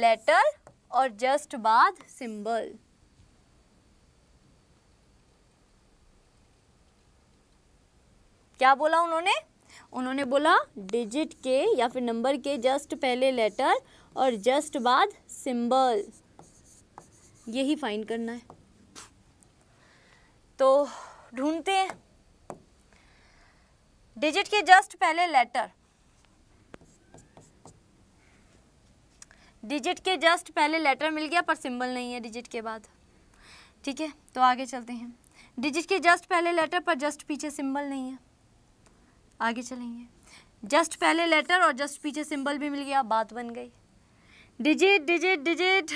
लेटर और जस्ट बाद सिंबल क्या बोला उन्होंने उन्होंने बोला डिजिट के या फिर नंबर के जस्ट पहले लेटर और जस्ट बाद सिंबल यही फाइंड करना है तो ढूंढते हैं डिजिट के जस्ट पहले लेटर डिजिट के जस्ट पहले लेटर मिल गया पर सिंबल नहीं है डिजिट के बाद ठीक है तो आगे चलते हैं डिजिट के जस्ट पहले लेटर पर जस्ट पीछे सिंबल नहीं है आगे चलेंगे जस्ट पहले लेटर और जस्ट पीछे सिंबल भी मिल गया बात बन गई डिजिट डिजिट डिजिट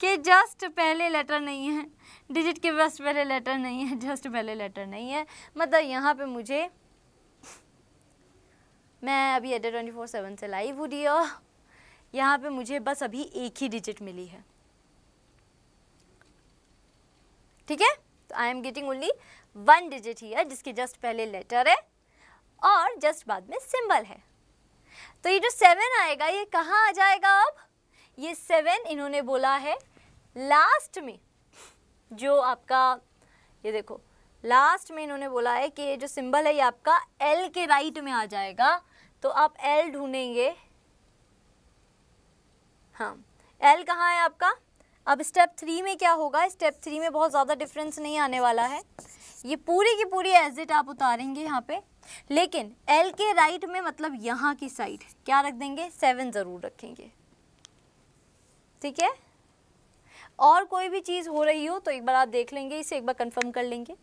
के जस्ट पहले लेटर नहीं है डिजिट के जस्ट पहले लेटर नहीं है जस्ट पहले लेटर नहीं है मतलब यहाँ पे मुझे मैं अभी एडर ट्वेंटी फोर सेवन से लाइव हूँ डियो यहाँ पे मुझे बस अभी एक ही डिजिट मिली है ठीक है तो I am getting only one digit ही है जिसके जस्ट पहले लेटर है और जस्ट बाद में सिंबल है तो ये जो सेवन आएगा ये कहाँ आ जाएगा अब ये सेवन इन्होंने बोला है लास्ट में जो आपका ये देखो लास्ट में इन्होंने बोला है कि ये जो सिंबल है ये आपका एल के राइट में आ जाएगा तो आप एल ढूंढेंगे हाँ एल कहाँ है आपका अब स्टेप थ्री में क्या होगा स्टेप थ्री में बहुत ज़्यादा डिफरेंस नहीं आने वाला है ये पूरी की पूरी एजिट आप उतारेंगे यहाँ पे लेकिन एल के राइट में मतलब यहाँ की साइड क्या रख देंगे सेवन ज़रूर रखेंगे ठीक है और कोई भी चीज़ हो रही हो तो एक बार आप देख लेंगे इसे एक बार कंफर्म कर लेंगे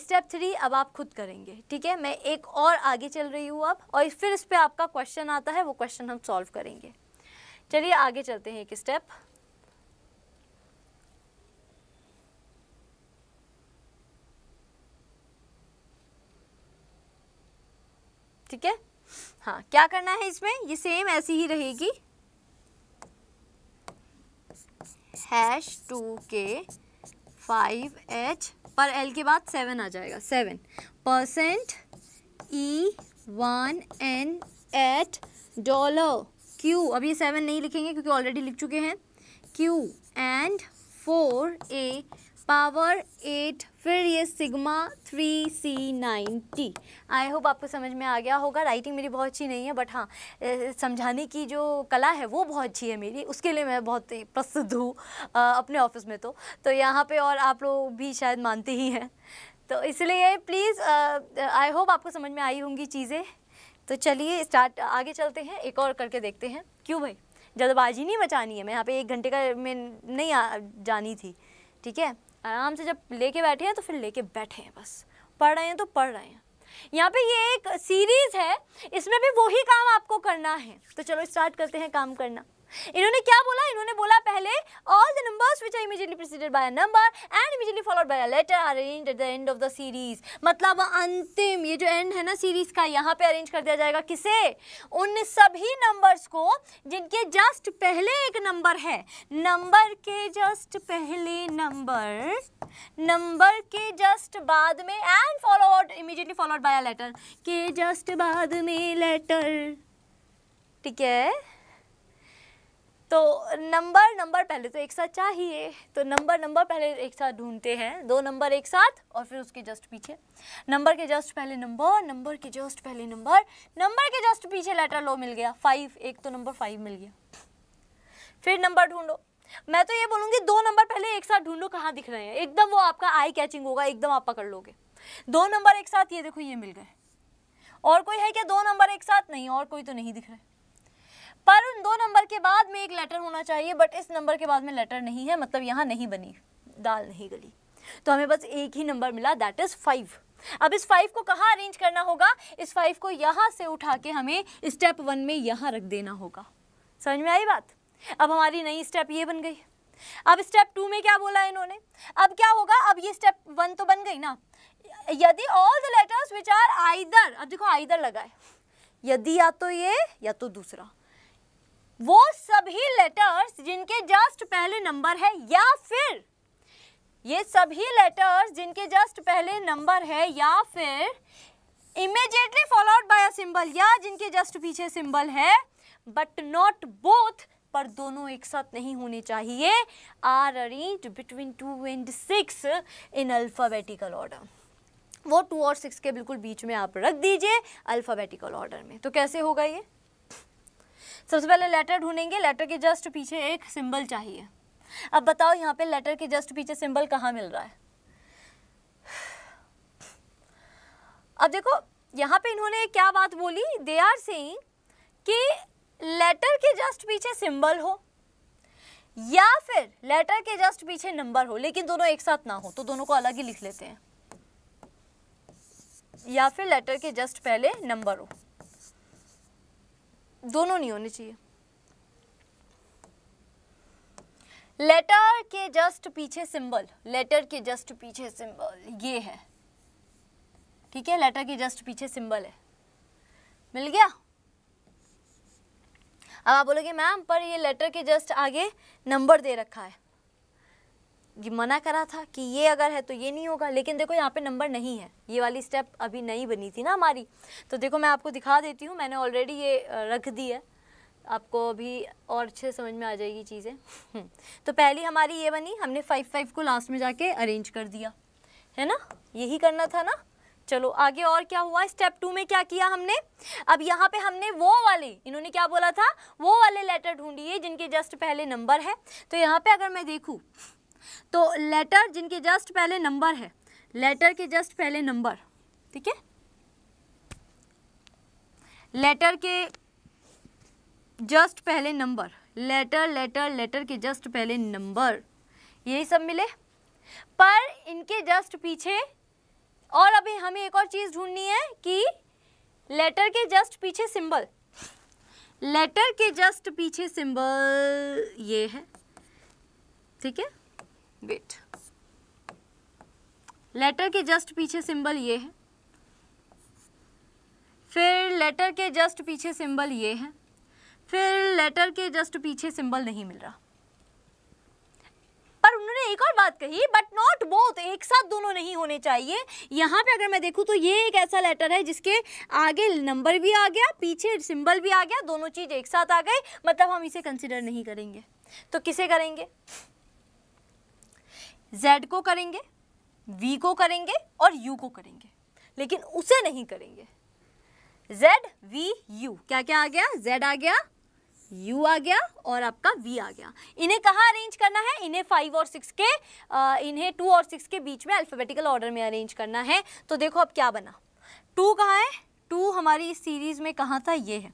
स्टेप थ्री अब आप खुद करेंगे ठीक है मैं एक और आगे चल रही हूँ अब और फिर इस पर आपका क्वेश्चन आता है वो क्वेश्चन हम सॉल्व करेंगे चलिए आगे चलते हैं एक स्टेप ठीक है हाँ क्या करना है इसमें ये सेम ऐसी ही रहेगी हैश टू के फाइव एच पर एल के बाद सेवन आ जाएगा seven percent E one N eight dollar Q अब ये सेवन नहीं लिखेंगे क्योंकि ऑलरेडी लिख चुके हैं Q and four A power eight फिर ये sigma three C nine T I hope आपको समझ में आ गया होगा राइटिंग मेरी बहुत अच्छी नहीं है बट हाँ समझाने की जो कला है वो बहुत अच्छी है मेरी उसके लिए मैं बहुत प्रसिद्ध हूँ अपने ऑफिस में तो तो यहाँ पे और आप लोग भी शायद मानते ही हैं तो इसलिए प्लीज़ आई होप आपको समझ में आई होंगी चीज़ें तो चलिए स्टार्ट आगे चलते हैं एक और करके देखते हैं क्यों भाई जल्दबाजी नहीं मचानी है मैं यहाँ पे एक घंटे का में नहीं आ, जानी थी ठीक है आराम से जब लेके बैठे हैं तो फिर लेके बैठे हैं बस पढ़ रहे हैं तो पढ़ रहे हैं यहाँ पे ये एक सीरीज़ है इसमें भी वही काम आपको करना है तो चलो स्टार्ट करते हैं काम करना इन्होंने क्या बोला इन्होंने बोला पहले all the numbers which are immediately preceded by a number and immediately followed by a letter are arranged at the end of the series मतलब अंतिम ये जो एंड है ना सीरीज का यहां पे अरेंज कर दिया जाएगा किसे उन सभी नंबर्स को जिनके जस्ट पहले एक नंबर है नंबर के जस्ट पहले नंबर नंबर के जस्ट बाद में and followed immediately followed by a letter के जस्ट बाद में लेटर ठीक है तो नंबर नंबर पहले तो एक साथ चाहिए तो नंबर नंबर पहले एक साथ ढूंढते हैं दो नंबर एक साथ और फिर उसके जस्ट पीछे नंबर के जस्ट पहले नंबर नंबर के जस्ट पहले नंबर नंबर के जस्ट पीछे लेटर लो मिल गया फाइव एक तो नंबर फाइव मिल गया फिर नंबर ढूंढो मैं तो ये बोलूँगी दो नंबर पहले एक साथ ढूंढो कहाँ दिख रहे हैं एकदम वो आपका आई कैचिंग होगा एकदम आप पकड़ लोगे दो नंबर एक साथ ये देखो ये मिल गए और कोई है क्या दो नंबर एक साथ नहीं और कोई तो नहीं दिख रहा है पर उन दो नंबर के बाद में एक लेटर होना चाहिए बट इस नंबर के बाद में लेटर नहीं है मतलब यहाँ नहीं बनी दाल नहीं गली तो हमें बस एक ही नंबर मिला दैट इज़ फाइव अब इस फाइव को कहाँ अरेंज करना होगा इस फाइव को यहाँ से उठा के हमें स्टेप वन में यहाँ रख देना होगा समझ में आई बात अब हमारी नई स्टेप ये बन गई अब स्टेप टू में क्या बोला इन्होंने अब क्या होगा अब ये स्टेप वन तो बन गई ना यदि all the letters which are either अब देखो आइदर लगाए यदि या तो ये या तो दूसरा वो सभी लेटर्स जिनके जस्ट पहले नंबर है या फिर ये सभी लेटर्स जिनके जस्ट पहले नंबर है या फिर immediately followed by a symbol या जिनके जस्ट पीछे सिंबल है बट नॉट बोथ पर दोनों एक साथ नहीं होने चाहिए are arrange between two and six in alphabetical order वो टू और सिक्स के बिल्कुल बीच में आप रख दीजिए अल्फ़ाबेटिकल ऑर्डर में तो कैसे होगा ये सबसे पहले लेटर ढूंढेंगे लेटर के जस्ट पीछे एक सिंबल चाहिए अब बताओ यहाँ पे लेटर के जस्ट पीछे सिंबल कहाँ मिल रहा है अब देखो यहाँ पे इन्होंने क्या बात बोली दे आर सेइंग कि लेटर के जस्ट पीछे सिंबल हो या फिर लेटर के जस्ट पीछे नंबर हो लेकिन दोनों एक साथ ना हो तो दोनों को अलग ही लिख लेते हैं या फिर लेटर के जस्ट पहले नंबर हो दोनों नहीं होने चाहिए लेटर के जस्ट पीछे सिंबल लेटर के जस्ट पीछे सिंबल ये है ठीक है लेटर के जस्ट पीछे सिंबल है मिल गया अब आप बोलोगे मैम पर ये लेटर के जस्ट आगे नंबर दे रखा है ये मना करा था कि ये अगर है तो ये नहीं होगा लेकिन देखो यहाँ पे नंबर नहीं है ये वाली स्टेप अभी नहीं बनी थी ना हमारी तो देखो मैं आपको दिखा देती हूँ मैंने ऑलरेडी ये रख दी है आपको अभी और अच्छे समझ में आ जाएगी चीज़ें हम्म। तो पहली हमारी ये बनी हमने फाइव फाइव को लास्ट में जाके अरेंज कर दिया है ना यही करना था ना चलो आगे और क्या हुआ स्टेप टू में क्या किया हमने अब यहाँ पे हमने वो वाले इन्होंने क्या बोला था वो वाले लेटर ढूंढिए जिनके जस्ट पहले नंबर है तो यहाँ पे अगर मैं देखूँ तो लेटर जिनके जस्ट पहले नंबर है लेटर के जस्ट पहले नंबर ठीक है लेटर के जस्ट पहले नंबर लेटर लेटर लेटर के जस्ट पहले नंबर यही सब मिले पर इनके जस्ट पीछे और अभी हमें एक और चीज़ ढूंढनी है कि लेटर के जस्ट पीछे सिंबल लेटर के जस्ट पीछे सिंबल ये है ठीक है वेट लेटर के जस्ट पीछे सिंबल ये है फिर लेटर के जस्ट पीछे सिंबल ये है फिर लेटर के जस्ट पीछे सिंबल नहीं मिल रहा पर उन्होंने एक और बात कही बट नॉट बोथ एक साथ दोनों नहीं होने चाहिए यहाँ पे अगर मैं देखूँ तो ये एक ऐसा लेटर है जिसके आगे नंबर भी आ गया पीछे सिंबल भी आ गया दोनों चीज़ एक साथ आ गई मतलब हम इसे कंसिडर नहीं करेंगे तो किसे करेंगे जेड को करेंगे वी को करेंगे और यू को करेंगे लेकिन उसे नहीं करेंगे जेड वी यू क्या क्या आ गया जेड आ गया यू आ गया और आपका वी आ गया इन्हें कहाँ अरेंज करना है इन्हें फाइव और सिक्स के इन्हें टू और सिक्स के बीच में अल्फ़ाबेटिकल ऑर्डर में अरेंज करना है तो देखो अब क्या बना टू कहाँ है टू हमारी इस सीरीज़ में कहाँ था ये है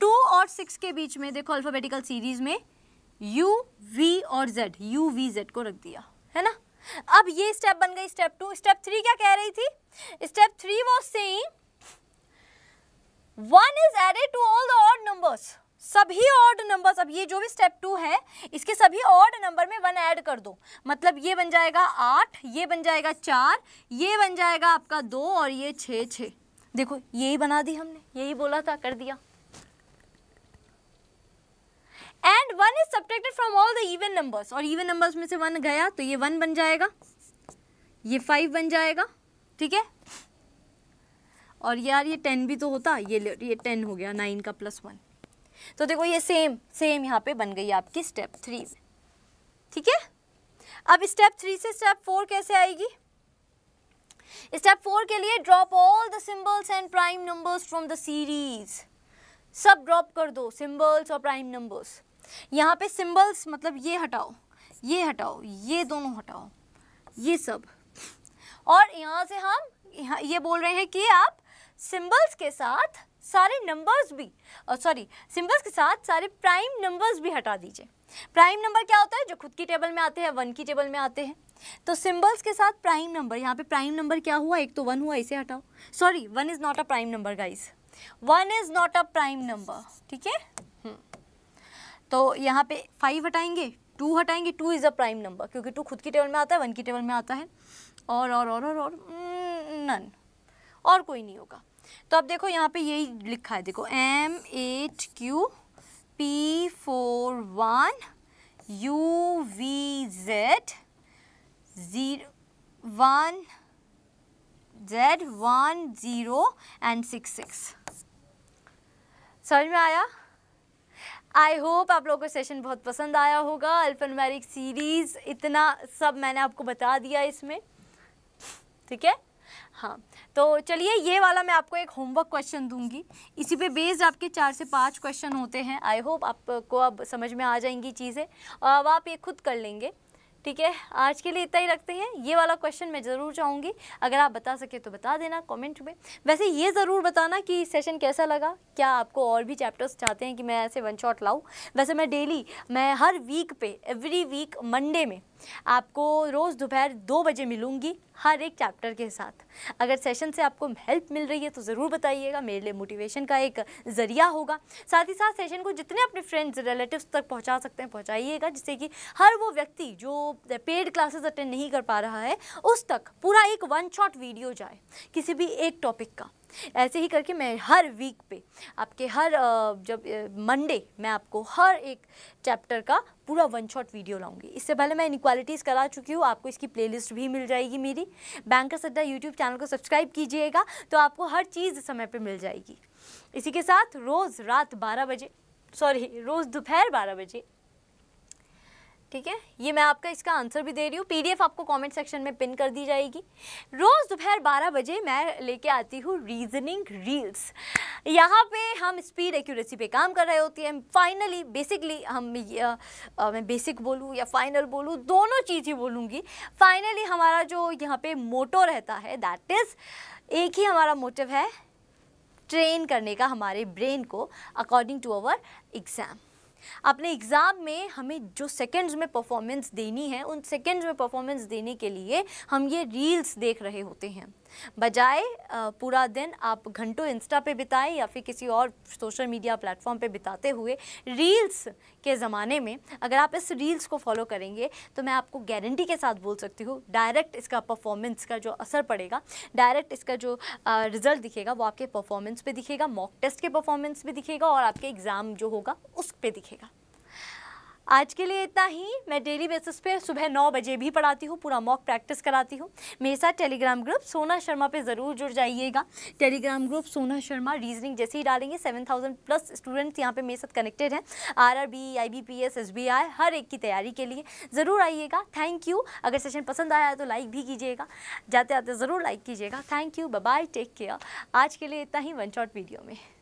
टू और सिक्स के बीच में देखो अल्फ़ाबेटिकल सीरीज़ में यू वी और जेड यू वी जेड को रख दिया है ना अब ये स्टेप बन गई स्टेप टू स्टेप थ्री क्या कह रही थी स्टेप थ्री वो same one is added to all the odd numbers सभी ऑड नंबर्स अब ये जो भी स्टेप टू है इसके सभी ऑड नंबर में वन ऐड कर दो मतलब ये बन जाएगा आठ ये बन जाएगा चार ये बन जाएगा आपका दो और ये छः छः देखो यही बना दी हमने यही बोला था कर दिया and one is subtracted from all the even numbers और इवन नंबर्स में से वन गया तो ये वन बन जाएगा ये फाइव बन जाएगा ठीक है और यार ये टेन भी तो होता ये ये टेन हो गया नाइन का प्लस वन तो देखो ये सेम सेम यहाँ पे बन गई आपकी स्टेप थ्री में ठीक है अब स्टेप थ्री से स्टेप फोर कैसे आएगी स्टेप फोर के लिए drop all the symbols and prime numbers from the series सब ड्रॉप कर दो सिंबल्स और प्राइम नंबर्स यहाँ पे सिंबल्स मतलब ये हटाओ ये हटाओ ये दोनों हटाओ ये सब और यहाँ से हम ये बोल रहे हैं कि आप सिंबल्स के साथ सारे नंबर्स भी सॉरी सिंबल्स के साथ सारे प्राइम नंबर्स भी हटा दीजिए प्राइम नंबर क्या होता है जो खुद की टेबल में आते हैं वन की टेबल में आते हैं तो सिंबल्स के साथ प्राइम नंबर यहाँ पे प्राइम नंबर क्या हुआ एक तो वन हुआ इसे हटाओ sorry one is not a prime number guys one is not a prime number ठीक है तो यहाँ पे फाइव हटाएंगे टू हटाएंगे two is a prime number क्योंकि टू खुद की टेबल में आता है वन की टेबल में आता है और और और और और नन mm, और कोई नहीं होगा तो अब देखो यहाँ पे यही लिखा है देखो M eight Q P four one U V Z zero one Z one zero and six six समझ में आया आई होप आप लोगों को सेशन बहुत पसंद आया होगा अल्फनमेरिक सीरीज़ इतना सब मैंने आपको बता दिया इसमें ठीक है हाँ तो चलिए ये वाला मैं आपको एक होमवर्क क्वेश्चन दूंगी इसी पे बेस्ड आपके चार से पांच क्वेश्चन होते हैं आई होप आपको अब समझ में आ जाएंगी चीज़ें अब आप ये खुद कर लेंगे ठीक है आज के लिए इतना ही रखते हैं ये वाला क्वेश्चन मैं ज़रूर चाहूँगी अगर आप बता सके तो बता देना कमेंट में वैसे ये ज़रूर बताना कि सेशन कैसा लगा क्या आपको और भी चैप्टर्स चाहते हैं कि मैं ऐसे वन शॉट लाऊँ वैसे मैं डेली मैं हर वीक पे एवरी वीक मंडे में आपको रोज़ दोपहर दो बजे मिलूँगी हर एक चैप्टर के साथ अगर सेशन से आपको हेल्प मिल रही है तो ज़रूर बताइएगा मेरे लिए मोटिवेशन का एक ज़रिया होगा साथ ही साथ सेशन को जितने अपने फ्रेंड्स रिलेटिव्स तक पहुंचा सकते हैं पहुंचाइएगा जिससे कि हर वो व्यक्ति जो पेड क्लासेस अटेंड नहीं कर पा रहा है उस तक पूरा एक वन शॉट वीडियो जाए किसी भी एक टॉपिक का ऐसे ही करके मैं हर वीक पे आपके हर जब मंडे मैं आपको हर एक चैप्टर का पूरा वन शॉट वीडियो लाऊंगी इससे पहले मैं इनक्वालिटीज़ करा चुकी हूँ आपको इसकी प्लेलिस्ट भी मिल जाएगी मेरी बैंकर सड्डा यूट्यूब चैनल को सब्सक्राइब कीजिएगा तो आपको हर चीज़ समय पर मिल जाएगी इसी के साथ रोज़ रात बारह बजे सॉरी रोज़ दोपहर बारह बजे ठीक है ये मैं आपका इसका आंसर भी दे रही हूँ पीडीएफ आपको कमेंट सेक्शन में पिन कर दी जाएगी रोज़ दोपहर 12 बजे मैं लेके आती हूँ रीजनिंग रील्स यहाँ पे हम स्पीड एक्यूरेसी पे काम कर रहे होते हैं फाइनली बेसिकली हम या, आ, मैं बेसिक बोलूँ या फाइनल बोलूँ दोनों चीज़ ही बोलूँगी फाइनली हमारा जो यहाँ पर मोटो रहता है दैट इज़ एक ही हमारा मोटिव है ट्रेन करने का हमारे ब्रेन को अकॉर्डिंग टू अवर एग्ज़ाम अपने एग्ज़ाम में हमें जो सेकेंड्स में परफॉर्मेंस देनी है उन सेकेंड्स में परफॉर्मेंस देने के लिए हम ये रील्स देख रहे होते हैं बजाय पूरा दिन आप घंटों इंस्टा पे बिताएं या फिर किसी और सोशल मीडिया प्लेटफॉर्म पे बिताते हुए रील्स के ज़माने में अगर आप इस रील्स को फॉलो करेंगे तो मैं आपको गारंटी के साथ बोल सकती हूँ डायरेक्ट इसका परफॉर्मेंस का जो असर पड़ेगा डायरेक्ट इसका जो रिज़ल्ट दिखेगा वो आपके परफॉर्मेंस पे दिखेगा मॉक टेस्ट के परफॉर्मेंस पे दिखेगा और आपके एग्ज़ाम जो होगा उस पर दिखेगा आज के लिए इतना ही मैं डेली बेसिस पे सुबह नौ बजे भी पढ़ाती हूँ पूरा मॉक प्रैक्टिस कराती हूँ मेरे साथ टेलीग्राम ग्रुप सोना शर्मा पे ज़रूर जुड़ जाइएगा टेलीग्राम ग्रुप सोना शर्मा रीजनिंग जैसे ही डालेंगे सेवन थाउजेंड प्लस स्टूडेंट्स यहाँ पे मेरे साथ कनेक्टेड हैं R R B I B P S S B I हर एक की तैयारी के लिए ज़रूर आइएगा थैंक यू अगर सेशन पसंद आया है तो लाइक भी कीजिएगा जाते आते ज़रूर लाइक कीजिएगा thank you bye take care आज के लिए इतना ही वन शॉट वीडियो में